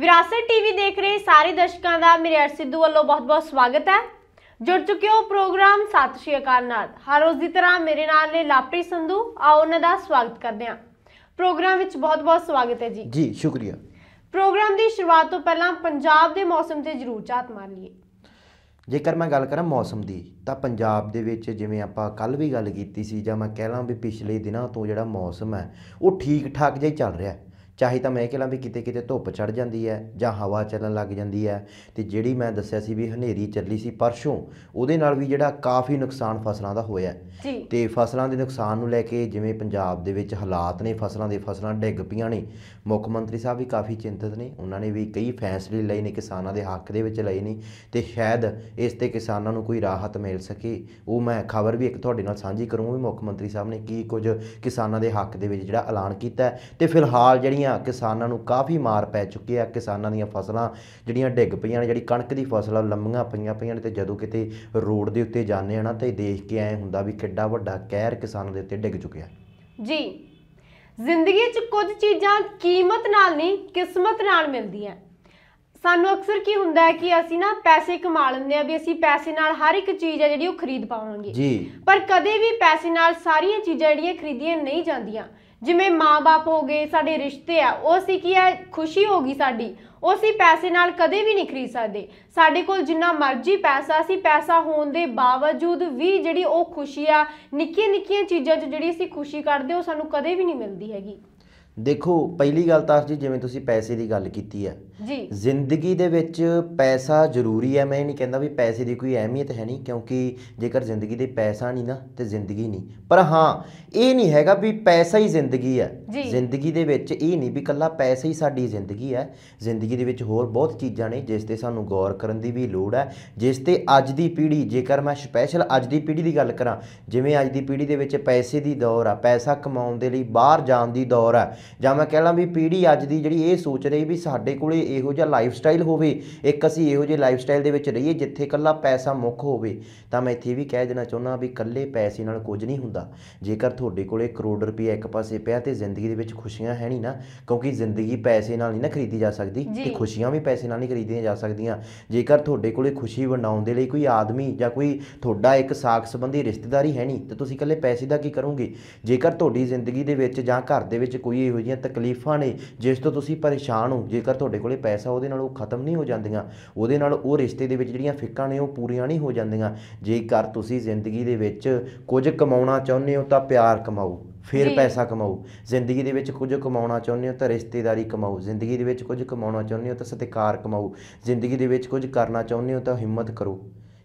ਵਿਰਾਸਤ ਟੀਵੀ ਦੇਖ ਰਹੇ ਸਾਰੇ ਦਰਸ਼ਕਾਂ ਦਾ ਮੇਰੇ ਸਿੱਧੂ ਵੱਲੋਂ ਬਹੁਤ-ਬਹੁਤ ਸਵਾਗਤ ਹੈ ਜੁੜ ਚੁੱਕੇ ਹੋ ਪ੍ਰੋਗਰਾਮ ਸਤਿ ਸ਼੍ਰੀ ਅਕਾਲ ਨਾਲ ਹਰ ਰੋਜ਼ ਦੀ ਤਰ੍ਹਾਂ ਮੇਰੇ ਨਾਲ ਨੇ ਲਾਪਰੀ ਸੰਧੂ ਆਓ ਉਹਨਾਂ ਦਾ ਸਵਾਗਤ ਕਰਦੇ ਹਾਂ ਪ੍ਰੋਗਰਾਮ ਵਿੱਚ ਬਹੁਤ-ਬਹੁਤ ਸਵਾਗਤ ਹੈ ਜੀ ਜੀ ਸ਼ੁਕਰੀਆ ਪ੍ਰੋਗਰਾਮ ਦੀ ਸ਼ੁਰੂਆਤ ਤੋਂ ਪਹਿਲਾਂ ਪੰਜਾਬ ਦੇ ਮੌਸਮ ਤੇ ਜ਼ਰੂਰ ਝਾਤ ਮਾਰ ਲਈਏ ਜੇਕਰ ਮੈਂ ਗੱਲ ਕਰਾਂ ਮੌਸਮ ਦੀ ਤਾਂ ਪੰਜਾਬ ਦੇ ਵਿੱਚ ਜਿਵੇਂ ਆਪਾਂ ਕੱਲ ਵੀ ਗੱਲ ਕੀਤੀ ਸੀ ਜਾਂ ਮੈਂ ਕਹਿ ਲਾਂ ਵੀ ਪਿਛਲੇ ਦਿਨਾਂ ਤੋਂ ਜਿਹੜਾ ਮੌਸਮ ਹੈ ਉਹ ਠੀਕ ਠਾਕ ਜਿਹਾ ਹੀ ਚੱਲ ਰਿਹਾ ਹੈ ਚਾਹੇ ਤਾਂ ਮੈਂ ਕਿਹਾ ਵੀ ਕਿਤੇ ਕਿਤੇ ਧੁੱਪ ਚੜ ਜਾਂਦੀ ਹੈ ਜਾਂ ਹਵਾ ਚੱਲਣ ਲੱਗ ਜਾਂਦੀ ਹੈ ਤੇ ਜਿਹੜੀ ਮੈਂ ਦੱਸਿਆ ਸੀ ਵੀ ਹਨੇਰੀ ਚੱਲੀ ਸੀ ਪਰਸੋਂ ਉਹਦੇ ਨਾਲ ਵੀ ਜਿਹੜਾ ਕਾਫੀ ਨੁਕਸਾਨ ਫਸਲਾਂ ਦਾ ਹੋਇਆ ਤੇ ਫਸਲਾਂ ਦੇ ਨੁਕਸਾਨ ਨੂੰ ਲੈ ਕੇ ਜਿਵੇਂ ਪੰਜਾਬ ਦੇ ਵਿੱਚ ਹਾਲਾਤ ਨੇ ਫਸਲਾਂ ਦੇ ਫਸਲਾਂ ਡਿੱਗ ਪਈਆਂ ਨੇ ਮੁੱਖ ਮੰਤਰੀ ਸਾਹਿਬ ਵੀ ਕਾਫੀ ਚਿੰਤਤ ਨੇ ਉਹਨਾਂ ਨੇ ਵੀ ਕਈ ਫੈਸਲੇ ਲਏ ਨੇ ਕਿਸਾਨਾਂ ਦੇ ਹੱਕ ਦੇ ਵਿੱਚ ਲਏ ਨੇ ਤੇ ਸ਼ਾਇਦ ਇਸ ਤੇ ਕਿਸਾਨਾਂ ਨੂੰ ਕੋਈ ਰਾਹਤ ਮਿਲ ਸਕੇ ਉਹ ਮੈਂ ਖਬਰ ਵੀ ਇੱਕ ਤੁਹਾਡੇ ਨਾਲ ਸਾਂਝੀ ਕਰੂੰਗਾ ਵੀ ਮੁੱਖ ਮੰਤਰੀ ਸਾਹਿਬ ਨੇ ਕੀ ਕੁਝ ਕਿਸਾਨਾਂ ਦੇ ਹੱਕ ਦੇ ਵਿੱਚ ਜਿਹੜਾ ਐਲਾਨ ਕੀਤਾ ਤੇ ਫਿਲਹਾਲ ਜਿਹੜੀ ਜਿਹੜੀਆਂ ਕਿਸਾਨਾਂ ਨੂੰ ਕਾਫੀ ਮਾਰ ਪੈ ਚੁੱਕੀ ਆ ਕਿਸਾਨਾਂ ਦੀਆਂ ਫਸਲਾਂ ਜਿਹੜੀਆਂ ਡਿੱਗ ਪਈਆਂ ਨੇ ਜਿਹੜੀ ਕਣਕ ਦੀ ਫਸਲ ਲੰਮੀਆਂ ਪਈਆਂ ਪਈਆਂ ਨੇ ਤੇ ਜਦੋਂ ਕਿਤੇ ਰੋਡ ਦੇ ਉੱਤੇ ਜਾਂਦੇ ਆ ਨਾ ਤੇ ਦੇਖ ਕੇ ਐ ਹੁੰਦਾ ਵੀ ਕਿੱਡਾ ਵੱਡਾ ਕਹਿਰ ਕਿਸਾਨਾਂ ਦੇ ਉੱਤੇ ਡਿੱਗ ਚੁੱਕਿਆ ਜੀ ਜ਼ਿੰਦਗੀ 'ਚ ਕੁਝ ਚੀਜ਼ਾਂ ਕੀਮਤ ਨਾਲ ਨਹੀਂ ਕਿਸਮਤ ਨਾਲ ਮਿਲਦੀਆਂ ਸਾਨੂੰ ਅਕਸਰ ਕੀ ਹੁੰਦਾ ਹੈ ਕਿ ਅਸੀਂ ਨਾ ਪੈਸੇ ਕਮਾ ਲੈਂਦੇ ਆ ਵੀ ਅਸੀਂ ਪੈਸੇ ਨਾਲ ਹਰ ਇੱਕ ਚੀਜ਼ ਆ ਜਿਹੜੀ ਉਹ ਖਰੀਦ ਪਾਵਾਂਗੇ ਜੀ ਪਰ ਕਦੇ ਵੀ ਪੈਸੇ ਨਾਲ ਸਾਰੀਆਂ ਚੀਜ਼ਾਂ ਜਿਹੜੀਆਂ ਖਰੀਦੀਆਂ ਨਹੀਂ ਜਾਂਦੀਆਂ ਜਿਵੇਂ ਮਾਪੇ ਹੋ ਗਏ ਸਾਡੇ ਰਿਸ਼ਤੇ ਆ ਉਹ ਸੀ ਕੀ ਆ ਖੁਸ਼ੀ ਹੋ ਗਈ ਸਾਡੀ ਉਹ ਸੀ ਪੈਸੇ ਨਾਲ ਕਦੇ ਵੀ ਨਹੀਂ ਖਰੀਦ ਸਕਦੇ ਸਾਡੇ ਕੋਲ ਜਿੰਨਾ ਮਰਜ਼ੀ ਪੈਸਾ ਸੀ ਪੈਸਾ ਹੋਣ ਦੇ ਬਾਵਜੂਦ ਵੀ ਜਿਹੜੀ ਉਹ ਖੁਸ਼ੀ ਆ ਨਿੱਕੀਆਂ ਨਿੱਕੀਆਂ ਚੀਜ਼ਾਂ 'ਚ ਜਿਹੜੀ ਅਸੀਂ ਖੁਸ਼ੀ ਕਰਦੇ ਉਹ ਸਾਨੂੰ ਕਦੇ ਵੀ ਨਹੀਂ ਮਿਲਦੀ ਹੈਗੀ ਦੇਖੋ ਪਹਿਲੀ ਗੱਲ ਤਾਂ ਜੀ ਜਿਵੇਂ ਤੁਸੀਂ ਪੈਸੇ ਦੀ ਗੱਲ ਕੀਤੀ ਆ ਜੀ ਜ਼ਿੰਦਗੀ ਦੇ ਵਿੱਚ ਪੈਸਾ ਜ਼ਰੂਰੀ ਹੈ ਮੈਂ ਇਹ ਨਹੀਂ ਕਹਿੰਦਾ ਵੀ ਪੈਸੇ ਦੀ ਕੋਈ ਅਹਿਮੀਅਤ ਹੈ ਨਹੀਂ ਕਿਉਂਕਿ ਜੇਕਰ ਜ਼ਿੰਦਗੀ ਦੇ ਪੈਸਾ ਨਹੀਂ ਨਾ ਤੇ ਜ਼ਿੰਦਗੀ ਨਹੀਂ ਪਰ ਹਾਂ ਇਹ ਨਹੀਂ ਹੈਗਾ ਵੀ ਪੈਸਾ ਹੀ ਜ਼ਿੰਦਗੀ ਹੈ ਜ਼ਿੰਦਗੀ ਦੇ ਵਿੱਚ ਇਹ ਨਹੀਂ ਵੀ ਕੱਲਾ ਪੈਸਾ ਹੀ ਸਾਡੀ ਜ਼ਿੰਦਗੀ ਹੈ ਜ਼ਿੰਦਗੀ ਦੇ ਵਿੱਚ ਹੋਰ ਬਹੁਤ ਚੀਜ਼ਾਂ ਨੇ ਜਿਸ ਤੇ ਸਾਨੂੰ ਗੌਰ ਕਰਨ ਦੀ ਵੀ ਲੋੜ ਹੈ ਜਿਸ ਤੇ ਅੱਜ ਦੀ ਪੀੜ੍ਹੀ ਜੇਕਰ ਮੈਂ ਸਪੈਸ਼ਲ ਅੱਜ ਦੀ ਪੀੜ੍ਹੀ ਦੀ ਗੱਲ ਕਰਾਂ ਜਿਵੇਂ ਅੱਜ ਦੀ ਪੀੜ੍ਹੀ ਦੇ ਵਿੱਚ ਪੈਸੇ ਦੀ ਦੌਰ ਆ ਪੈਸਾ ਕਮਾਉਣ ਦੇ ਲਈ ਬਾਹਰ ਜਾਣ ਦੀ ਦੌਰ ਆ ਜਾਂ ਮੈਂ ਕਹਿ ਲਾਂ ਵੀ ਪੀੜ੍ਹੀ ਅੱਜ ਦੀ ਜਿਹੜੀ ਇਹ ਸੋਚ ਰਹੀ ਵੀ ਸਾਡੇ ਕੋਲੇ ਇਹੋ ਜਿਹਾ ਲਾਈਫ ਸਟਾਈਲ ਹੋਵੇ ਇੱਕ ਅਸੀਂ ਇਹੋ ਜਿਹੇ ਲਾਈਫ ਸਟਾਈਲ ਦੇ ਵਿੱਚ ਰਹੀਏ ਜਿੱਥੇ ਕੱਲਾ ਪੈਸਾ ਮੁੱਖ ਹੋਵੇ ਤਾਂ ਮੈਂ ਇੱਥੇ ਵੀ ਕਹਿ ਦੇਣਾ ਚਾਹੁੰਦਾ ਵੀ ਕੱਲੇ ਪੈਸੇ ਨਾਲ ਕੁਝ ਨਹੀਂ ਹੁੰਦਾ ਜੇਕਰ ਤੁਹਾਡੇ ਕੋਲੇ ਕਰੋੜ ਰੁਪਏ ਇੱਕ ਪਾਸੇ ਪਿਆ ਤੇ ਜ਼ਿੰਦਗੀ ਦੇ ਵਿੱਚ ਖੁਸ਼ੀਆਂ ਹੈ ਨਹੀਂ ਨਾ ਕਿਉਂਕਿ ਜ਼ਿੰਦਗੀ ਪੈਸੇ ਨਾਲ ਨਹੀਂ ਨਾ ਖਰੀਦੀ ਜਾ ਸਕਦੀ ਤੇ ਖੁਸ਼ੀਆਂ ਵੀ ਪੈਸੇ ਨਾਲ ਨਹੀਂ ਖਰੀਦੀਆਂ ਜਾ ਸਕਦੀਆਂ ਜੇਕਰ ਤੁਹਾਡੇ ਕੋਲੇ ਖੁਸ਼ੀ ਵੰਡਾਉਣ ਦੇ ਲਈ ਕੋਈ ਆਦਮੀ ਜਾਂ ਕੋਈ ਤੁਹਾਡਾ ਇੱਕ ਸਾਖ ਸੰਬੰਧੀ ਰਿਸ਼ਤੇਦਾਰੀ ਹੈ ਨਹੀਂ ਤੇ ਤੁਸੀਂ ਕੱਲੇ ਪੈਸੇ ਦਾ ਕੀ ਕਰੋਗੇ ਜੇਕਰ ਤੁਹਾਡੀ ਜ਼ਿੰਦਗੀ ਦੇ ਵਿੱਚ ਜਾਂ ਘਰ ਦੇ ਵਿੱਚ ਕੋਈ ਇਹੋ ਜਿਹੀਆਂ ਤਕਲੀਫਾਂ ਨੇ ਜਿਸ ਤੋਂ ਤੁਸੀਂ ਪਰੇਸ਼ਾਨ ਹੋ ਜੇਕਰ ਤੁਹਾਡੇ ਕੋਲੇ ਪੈਸਾ ਉਹਦੇ ਨਾਲ ਉਹ ਖਤਮ ਨਹੀਂ ਹੋ ਜਾਂਦੀਆਂ ਉਹਦੇ ਨਾਲ ਉਹ ਰਿਸ਼ਤੇ ਦੇ ਵਿੱਚ ਜਿਹੜੀਆਂ ਫਿੱਕਾਂ ਨੇ ਉਹ ਪੂਰੀਆਂ ਨਹੀਂ ਹੋ ਜਾਂਦੀਆਂ ਜੇਕਰ ਤੁਸੀਂ ਜ਼ਿੰਦਗੀ ਦੇ ਵਿੱਚ ਕੁਝ ਕਮਾਉਣਾ ਚਾਹੁੰਦੇ ਹੋ ਤਾਂ ਪਿਆਰ ਕਮਾਓ ਫਿਰ ਪੈਸਾ ਕਮਾਓ ਜ਼ਿੰਦਗੀ ਦੇ ਵਿੱਚ ਕੁਝ ਕਮਾਉਣਾ ਚਾਹੁੰਦੇ ਹੋ ਤਾਂ ਰਿਸ਼ਤੇਦਾਰੀ ਕਮਾਓ ਜ਼ਿੰਦਗੀ ਦੇ ਵਿੱਚ ਕੁਝ ਕਮਾਉਣਾ ਚਾਹੁੰਦੇ ਹੋ ਤਾਂ ਸਤਿਕਾਰ ਕਮਾਓ ਜ਼ਿੰਦਗੀ ਦੇ ਵਿੱਚ ਕੁਝ ਕਰਨਾ ਚਾਹੁੰਦੇ ਹੋ ਤਾਂ ਹਿੰਮਤ ਕਰੋ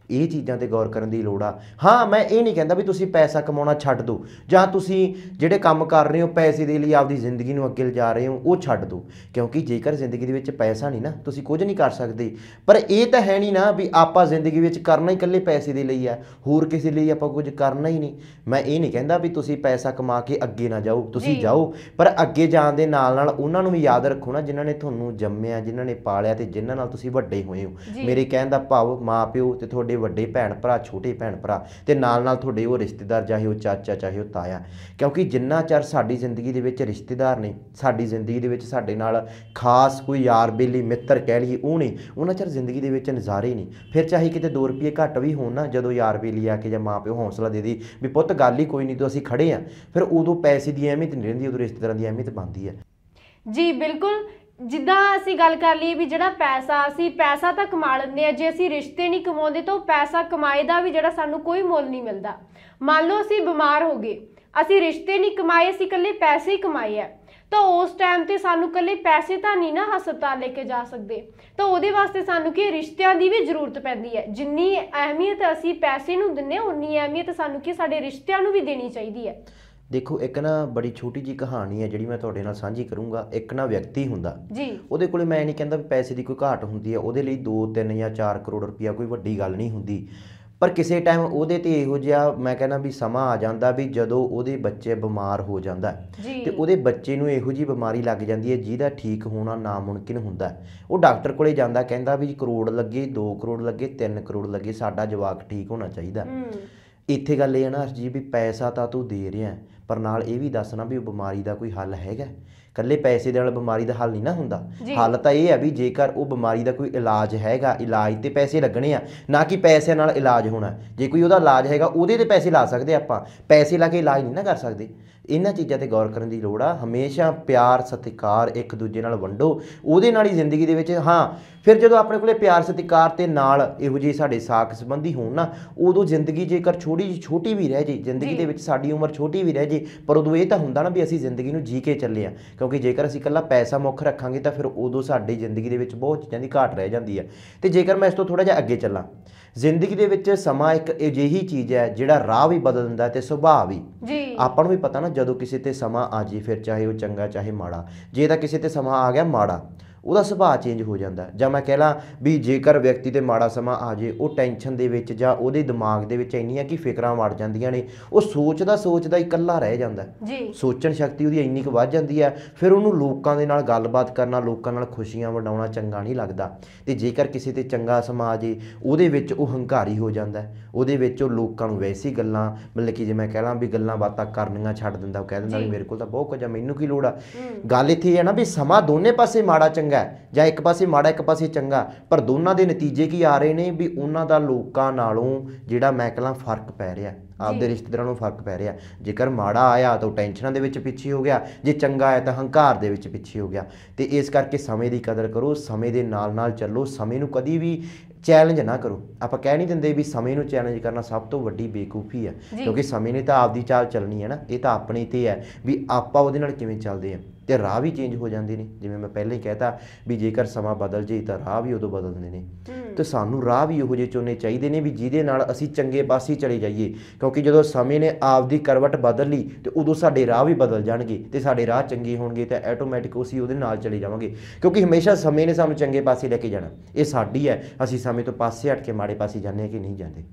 ਇਹ ਚੀਜ਼ਾਂ ਤੇ ਗੌਰ ਕਰਨ ਦੀ ਲੋੜ ਆ ਹਾਂ ਮੈਂ ਇਹ ਨਹੀਂ ਕਹਿੰਦਾ ਵੀ ਤੁਸੀਂ ਪੈਸਾ ਕਮਾਉਣਾ ਛੱਡ ਦਿਓ ਜਾਂ ਤੁਸੀਂ ਜਿਹੜੇ ਕੰਮ ਕਰ ਰਹੇ ਹੋ ਪੈਸੇ ਦੇ ਲਈ ਆਪਦੀ ਜ਼ਿੰਦਗੀ ਨੂੰ ਅੱਗੇ ਲਿਜਾ ਰਹੇ ਹੋ ਉਹ ਛੱਡ ਦਿਓ ਕਿਉਂਕਿ ਜੇਕਰ ਜ਼ਿੰਦਗੀ ਦੇ ਵਿੱਚ ਪੈਸਾ ਨਹੀਂ ਨਾ ਤੁਸੀਂ ਕੁਝ ਨਹੀਂ ਕਰ ਸਕਦੇ ਪਰ ਇਹ ਤਾਂ ਹੈ ਨਹੀਂ ਨਾ ਵੀ ਆਪਾਂ ਜ਼ਿੰਦਗੀ ਵਿੱਚ ਕਰਨਾ ਹੀ ਇਕੱਲੇ ਪੈਸੇ ਦੇ ਲਈ ਆ ਹੋਰ ਕਿਸੇ ਲਈ ਆਪਾਂ ਕੁਝ ਕਰਨਾ ਹੀ ਨਹੀਂ ਮੈਂ ਇਹ ਨਹੀਂ ਕਹਿੰਦਾ ਵੀ ਤੁਸੀਂ ਪੈਸਾ ਕਮਾ ਕੇ ਅੱਗੇ ਨਾ ਜਾਓ ਤੁਸੀਂ ਜਾਓ ਪਰ ਅੱਗੇ ਜਾਣ ਦੇ ਨਾਲ ਨਾਲ ਉਹਨਾਂ ਨੂੰ ਵੀ ਯਾਦ ਰੱਖੋ ਨਾ ਜਿਨ੍ਹਾਂ ਨੇ ਤੁਹਾਨੂੰ ਜੰਮਿਆ ਜਿਨ੍ਹਾਂ ਨੇ ਪਾਲਿਆ ਤੇ ਜਿਨ੍ਹਾਂ ਨਾਲ ਤੁਸੀਂ ਵੱਡੇ ਹੋਏ ਹੋ ਮੇਰੇ ਕਹਿਣ ਦਾ ਭਾਵ ਮਾਪਿਓ ਤੇ ਤੁਹਾਡੇ ਵੱਡੇ ਭੈਣ ਭਰਾ ਛੋਟੇ ਭੈਣ ਭਰਾ ਤੇ ਨਾਲ ਨਾਲ ਤੁਹਾਡੇ ਉਹ ਰਿਸ਼ਤੇਦਾਰ ਚਾਹੇ ਉਹ ਚਾਚਾ ਚਾਹੇ ਉਹ ਤਾਇਆ ਕਿਉਂਕਿ ਜਿੰਨਾ ਚਿਰ ਸਾਡੀ ਜ਼ਿੰਦਗੀ ਦੇ ਵਿੱਚ ਰਿਸ਼ਤੇਦਾਰ ਨੇ ਸਾਡੀ ਜ਼ਿੰਦਗੀ ਦੇ ਵਿੱਚ ਸਾਡੇ ਨਾਲ ਖਾਸ ਕੋਈ ਯਾਰ ਬੇਲੀ ਮਿੱਤਰ ਕਹਿ ਲਈ ਉਹ ਨਹੀਂ ਉਹਨਾਂ ਚਿਰ ਜ਼ਿੰਦਗੀ ਦੇ ਵਿੱਚ ਨਜ਼ਾਰੇ ਨਹੀਂ ਫਿਰ ਚਾਹੇ ਕਿਤੇ 2 ਰੁਪਏ ਘੱਟ ਵੀ ਹੋਣ ਨਾ ਜਦੋਂ ਯਾਰ ਬੇਲੀ ਆ ਕੇ ਜਾਂ ਮਾਪਿਓ ਹੌਸਲਾ ਦੇ ਦੀ ਵੀ ਪੁੱਤ ਗੱਲ ਹੀ ਕੋਈ ਨਹੀਂ ਤੂੰ ਅਸੀਂ ਖੜੇ ਆ ਫਿਰ ਉਦੋਂ ਪੈਸੇ ਦੀ ਅਹਿਮੀਅਤ ਨਹੀਂ ਰਹਿੰਦੀ ਉਦੋਂ ਰਿਸ਼ਤੇਦਾਰਾਂ ਦੀ ਅਹਿਮੀਅਤ ਬਣਦੀ ਹੈ ਜੀ ਬਿਲਕੁਲ ਜਿੱਦਾਂ ਅਸੀਂ ਗੱਲ ਕਰ ਲਈ ਵੀ ਜਿਹੜਾ ਪੈਸਾ ਅਸੀਂ ਪੈਸਾ ਤਾਂ ਕਮਾ ਲੈਂਦੇ ਆ ਜੇ ਅਸੀਂ ਰਿਸ਼ਤੇ ਨਹੀਂ ਕਮਾਉਂਦੇ ਤਾਂ ਪੈਸਾ ਕਮਾਏ ਦਾ ਵੀ ਜਿਹੜਾ ਸਾਨੂੰ ਕੋਈ ਮੁੱਲ ਨਹੀਂ ਮਿਲਦਾ ਮੰਨ ਲਓ ਅਸੀਂ ਬਿਮਾਰ ਹੋ ਗਏ ਅਸੀਂ ਰਿਸ਼ਤੇ ਨਹੀਂ ਕਮਾਏ ਅਸੀਂ ਇਕੱਲੇ ਪੈਸੇ ਹੀ ਕਮਾਏ ਆ ਤਾਂ ਉਸ ਟਾਈਮ ਤੇ ਸਾਨੂੰ ਇਕੱਲੇ ਪੈਸੇ ਤਾਂ ਨਹੀਂ ਨਾ ਹਸਪਤਾਲ ਲੈ ਕੇ ਜਾ ਸਕਦੇ ਤਾਂ ਉਹਦੇ ਵਾਸਤੇ ਸਾਨੂੰ ਕੀ ਰਿਸ਼ਤਿਆਂ ਦੀ ਵੀ ਜ਼ਰੂਰਤ ਪੈਂਦੀ ਹੈ ਜਿੰਨੀ ਅਹਿਮੀਅਤ ਅਸੀਂ ਪੈਸੇ ਨੂੰ ਦਿੰਨੇ ਉਨੀ ਅਹਿਮੀਅਤ ਸਾਨੂੰ ਕੀ ਸਾਡੇ ਰਿਸ਼ਤਿਆਂ ਨੂੰ ਵੀ ਦੇਣੀ ਚਾਹੀਦੀ ਹੈ ਦੇਖੋ ਇੱਕ ਨਾ ਬੜੀ ਛੋਟੀ ਜੀ ਕਹਾਣੀ ਹੈ ਜਿਹੜੀ ਮੈਂ ਤੁਹਾਡੇ ਨਾਲ ਸਾਂਝੀ ਕਰੂੰਗਾ ਇੱਕ ਨਾ ਵਿਅਕਤੀ ਹੁੰਦਾ ਜੀ ਉਹਦੇ ਕੋਲੇ ਮੈਂ ਨਹੀਂ ਕਹਿੰਦਾ ਵੀ ਪੈਸੇ ਦੀ ਕੋਈ ਘਾਟ ਹੁੰਦੀ ਹੈ ਉਹਦੇ ਲਈ 2 3 ਜਾਂ 4 ਕਰੋੜ ਰੁਪਇਆ ਕੋਈ ਵੱਡੀ ਗੱਲ ਨਹੀਂ ਹੁੰਦੀ ਪਰ ਕਿਸੇ ਟਾਈਮ ਉਹਦੇ ਤੇ ਇਹੋ ਜਿਹਾ ਮੈਂ ਕਹਿੰਦਾ ਵੀ ਸਮਾਂ ਆ ਜਾਂਦਾ ਵੀ ਜਦੋਂ ਉਹਦੇ ਬੱਚੇ ਬਿਮਾਰ ਹੋ ਜਾਂਦਾ ਤੇ ਉਹਦੇ ਬੱਚੇ ਨੂੰ ਇਹੋ ਜੀ ਬਿਮਾਰੀ ਲੱਗ ਜਾਂਦੀ ਹੈ ਜਿਹਦਾ ਠੀਕ ਹੋਣਾ ਨਾਮੁਮਕਿਨ ਹੁੰਦਾ ਉਹ ਡਾਕਟਰ ਕੋਲੇ ਜਾਂਦਾ ਕਹਿੰਦਾ ਵੀ ਕਰੋੜ ਲੱਗੇ 2 ਕਰੋੜ ਲੱਗੇ 3 ਕਰੋੜ ਲੱਗੇ ਸਾਡਾ ਜਵਾਕ ਠੀਕ ਹੋਣਾ ਚਾਹੀਦਾ ਇੱਥੇ ਗੱਲ ਇਹ ਹੈ ਨਾ ਅਰਜੀ ਵੀ ਪੈਸਾ ਤਾਂ ਤੂੰ ਦੇ ਰਿਹਾ ਪਰ ਨਾਲ ਇਹ ਵੀ ਦੱਸਣਾ ਵੀ ਉਹ ਬਿਮਾਰੀ ਦਾ ਕੋਈ ਹੱਲ ਹੈਗਾ ਕੱਲੇ ਪੈਸੇ ਦੇ ਨਾਲ ਬਿਮਾਰੀ ਦਾ ਹੱਲ ਨਹੀਂ ਨਾ ਹੁੰਦਾ ਹੱਲ ਤਾਂ ਇਹ ਹੈ ਵੀ ਜੇਕਰ ਉਹ ਬਿਮਾਰੀ ਦਾ ਕੋਈ ਇਲਾਜ ਹੈਗਾ ਇਲਾਜ ਤੇ ਪੈਸੇ ਲੱਗਣੇ ਆ ਨਾ ਕਿ ਪੈਸਿਆਂ ਨਾਲ ਇਲਾਜ ਹੋਣਾ ਜੇ ਕੋਈ ਉਹਦਾ ਇਲਾਜ ਹੈਗਾ ਉਹਦੇ ਤੇ ਪੈਸੇ ਲਾ ਸਕਦੇ ਆਪਾਂ ਪੈਸੇ ਲਾ ਕੇ ਇਲਾਜ ਨਹੀਂ ਨਾ ਕਰ ਸਕਦੇ ਇਹਨਾਂ ਚੀਜ਼ਾਂ ਤੇ ਗੌਰ ਕਰਨ ਦੀ ਲੋੜ ਆ ਹਮੇਸ਼ਾ ਪਿਆਰ ਸਤਿਕਾਰ ਇੱਕ ਦੂਜੇ ਨਾਲ ਵੰਡੋ ਉਹਦੇ ਨਾਲ ਹੀ ਜ਼ਿੰਦਗੀ ਦੇ ਵਿੱਚ ਹਾਂ ਫਿਰ ਜਦੋਂ ਆਪਣੇ ਕੋਲੇ ਪਿਆਰ ਸਤਿਕਾਰ ਤੇ ਨਾਲ ਇਹੋ ਜਿਹੇ ਸਾਡੇ ਸਾਖ ਸੰਬੰਧੀ ਹੋਣ ਨਾ ਉਦੋਂ ਜ਼ਿੰਦਗੀ ਜੇਕਰ ਛੋਟੀ ਜੀ ਛੋਟੀ ਵੀ ਰਹਿ ਜੇ ਜ਼ਿੰਦਗੀ ਦੇ ਵਿੱਚ ਸਾਡੀ ਉਮਰ ਛੋਟੀ ਵੀ ਰਹਿ ਜੇ ਪਰ ਉਦੋਂ ਇਹ ਤਾਂ ਹੁੰਦਾ ਨਾ ਵੀ ਅਸੀਂ ਜ਼ਿੰਦਗੀ ਨੂੰ ਜੀ ਕੇ ਚੱਲੇ ਆ ਕਿਉਂਕਿ ਜੇਕਰ ਅਸੀਂ ਇਕੱਲਾ ਪੈਸਾ ਮੁੱਖ ਰੱਖਾਂਗੇ ਤਾਂ ਫਿਰ ਉਦੋਂ ਸਾਡੀ ਜ਼ਿੰਦਗੀ ਦੇ ਵਿੱਚ ਬਹੁਤ ਚੀਜ਼ਾਂ ਦੀ ਘਾਟ ਰਹਿ ਜਾਂਦੀ ਹੈ ਤੇ ਜੇਕਰ ਮੈਂ ਇਸ ਤੋਂ ਥੋੜਾ ਜਿਹਾ ਅੱਗੇ ਚੱਲਾਂ ਜ਼ਿੰਦਗੀ ਦੇ ਵਿੱਚ ਸਮਾਂ ਇੱਕ ਅਜਿਹੀ ਚੀਜ਼ ਹੈ ਜਿਹੜਾ ਰਾਹ ਵੀ ਬਦਲ ਦਿੰਦਾ ਤੇ ਸੁਭਾਅ ਵੀ ਜੀ ਆਪਾਂ ਨੂੰ ਵੀ ਪਤਾ ਨਾ ਜਦੋਂ ਕਿਸੇ ਤੇ ਸਮਾਂ ਆ ਜੀ ਫਿਰ ਚਾਹੇ ਉਹ ਚੰਗਾ ਚਾਹੇ ਮਾੜਾ ਜੇ ਤਾਂ ਕਿਸੇ ਤੇ ਸਮਾਂ ਆ ਗਿਆ ਮਾੜਾ ਉਹਦਾ ਸੁਭਾਅ ਚੇਂਜ ਹੋ ਜਾਂਦਾ ਜਾਂ ਮੈਂ ਕਹਿ ਲਾਂ ਵੀ ਜੇਕਰ ਵਿਅਕਤੀ ਤੇ ਮਾੜਾ ਸਮਾਂ ਆ ਜੇ ਉਹ ਟੈਨਸ਼ਨ ਦੇ ਵਿੱਚ ਜਾਂ ਉਹਦੇ ਦਿਮਾਗ ਦੇ ਵਿੱਚ ਇੰਨੀਆਂ ਕਿ ਫਿਕਰਾਂ ਵੜ ਜਾਂਦੀਆਂ ਨੇ ਉਹ ਸੋਚਦਾ ਸੋਚਦਾ ਇਕੱਲਾ ਰਹਿ ਜਾਂਦਾ ਜੀ ਸੋਚਣ ਸ਼ਕਤੀ ਉਹਦੀ ਇੰਨੀ ਕੁ ਵੱਧ ਜਾਂਦੀ ਹੈ ਫਿਰ ਉਹਨੂੰ ਲੋਕਾਂ ਦੇ ਨਾਲ ਗੱਲਬਾਤ ਕਰਨਾ ਲੋਕਾਂ ਨਾਲ ਖੁਸ਼ੀਆਂ ਵੰਡਾਉਣਾ ਚੰਗਾ ਨਹੀਂ ਲੱਗਦਾ ਤੇ ਜੇਕਰ ਕਿਸੇ ਤੇ ਚੰਗਾ ਸਮਾਂ ਆ ਜੇ ਉਹਦੇ ਵਿੱਚ ਉਹ ਹੰਕਾਰੀ ਹੋ ਜਾਂਦਾ ਉਹਦੇ ਵਿੱਚ ਉਹ ਲੋਕਾਂ ਨੂੰ ਵੈਸੀ ਗੱਲਾਂ ਮਤਲਬ ਕਿ ਜੇ ਮੈਂ ਕਹਿ ਲਾਂ ਵੀ ਗੱਲਾਂ ਬਾਤਾਂ ਕਰਨੀਆਂ ਛੱਡ ਦਿੰਦਾ ਉਹ ਕਹਿ ਦਿੰਦਾ ਵੀ ਮੇਰੇ ਕੋਲ ਤਾਂ ਬਹੁਤ ਕੁਝ ਆ ਮੈਨੂੰ ਕੀ ਲੋੜ ਆ ਗੱਲ ਇੱਥੇ ਹੈ ਨਾ ਵੀ ਸਮਾਂ ਦੋਨੇ ਪਾਸੇ ਮਾੜਾ ਚੰਗਾ ਚੰਗਾ ਜਾਂ ਇੱਕ ਪਾਸੇ ਮਾੜਾ ਇੱਕ ਪਾਸੇ ਚੰਗਾ ਪਰ ਦੋਨਾਂ ਦੇ ਨਤੀਜੇ ਕੀ ਆ ਰਹੇ ਨੇ ਵੀ ਉਹਨਾਂ ਦਾ ਲੋਕਾਂ ਨਾਲੋਂ ਜਿਹੜਾ ਮੈਂ ਫਰਕ ਪੈ ਰਿਹਾ ਆਪਦੇ ਰਿਸ਼ਤੇਦਾਰਾਂ ਨੂੰ ਫਰਕ ਪੈ ਰਿਹਾ ਜੇਕਰ ਮਾੜਾ ਆਇਆ ਤਾਂ ਟੈਨਸ਼ਨਾਂ ਦੇ ਵਿੱਚ ਪਿੱਛੇ ਹੋ ਗਿਆ ਜੇ ਚੰਗਾ ਆਇਆ ਤਾਂ ਹੰਕਾਰ ਦੇ ਵਿੱਚ ਪਿੱਛੇ ਹੋ ਗਿਆ ਤੇ ਇਸ ਕਰਕੇ ਸਮੇਂ ਦੀ ਕਦਰ ਕਰੋ ਸਮੇਂ ਦੇ ਨਾਲ ਨਾਲ ਚੱਲੋ ਸਮੇਂ ਨੂੰ ਕਦੀ ਵੀ ਚੈਲੰਜ ਨਾ ਕਰੋ ਆਪਾਂ ਕਹਿ ਨਹੀਂ ਦਿੰਦੇ ਵੀ ਸਮੇਂ ਨੂੰ ਚੈਲੰਜ ਕਰਨਾ ਸਭ ਤੋਂ ਵੱਡੀ ਬੇਕੂਫੀ ਹੈ ਕਿਉਂਕਿ ਸਮੇਂ ਨੇ ਤਾਂ ਆਪਦੀ ਚਾਲ ਚੱਲਣੀ ਹੈ ਨਾ ਇਹ ਤਾਂ ਆਪਣੇ ਤੇ ਹੈ ਵੀ ਆਪਾਂ ਉਹਦੇ ਨਾਲ ਕਿਵੇਂ ਚੱਲਦੇ ਆ ਤੇ ਰਾਹ ਵੀ ਚੇਂਜ ਹੋ ਜਾਂਦੇ ਨੇ ਜਿਵੇਂ ਮੈਂ ਪਹਿਲਾਂ ਹੀ ਕਹਿਤਾ ਵੀ ਜੇਕਰ ਸਮਾਂ ਬਦਲ ਜੇ ਤਾਂ ਰਾਹ ਵੀ ਉਦੋਂ ਬਦਲਦੇ ਨੇ ਤੇ ਸਾਨੂੰ ਰਾਹ ਵੀ ਉਹੋ ਜੇ ਚੁਣਨੇ ਚਾਹੀਦੇ ਨੇ ਵੀ ਜਿਹਦੇ ਨਾਲ ਅਸੀਂ ਚੰਗੇ ਪਾਸੇ ਚਲੇ ਜਾਈਏ ਕਿਉਂਕਿ ਜਦੋਂ ਸਮੇਂ ਨੇ ਆਪਦੀ ਕਰਵਟ ਬਦਲ ਲਈ ਤੇ ਉਦੋਂ ਸਾਡੇ ਰਾਹ ਵੀ ਬਦਲ ਜਾਣਗੇ ਤੇ ਸਾਡੇ ਰਾਹ ਚੰਗੇ ਹੋਣਗੇ ਤਾਂ ਆਟੋਮੈਟਿਕ ਉਸੇ ਉਹਦੇ ਨਾਲ ਚਲੇ ਜਾਵਾਂਗੇ ਕਿਉਂਕਿ ਹਮੇਸ਼ਾ ਸਮੇਂ ਨੇ ਸਾਨੂੰ ਚੰਗੇ ਪਾਸੇ ਲੈ ਕੇ ਜਾਣਾ ਇਹ ਸਾਡੀ ਹੈ ਅਸੀਂ ਸਮੇਂ ਤੋਂ ਪਾਸੇ ਹਟ ਕੇ ਮਾੜੇ ਪਾਸੇ ਜਾਂਦੇ ਹਾਂ ਕਿ ਨਹੀਂ ਜਾਂਦੇ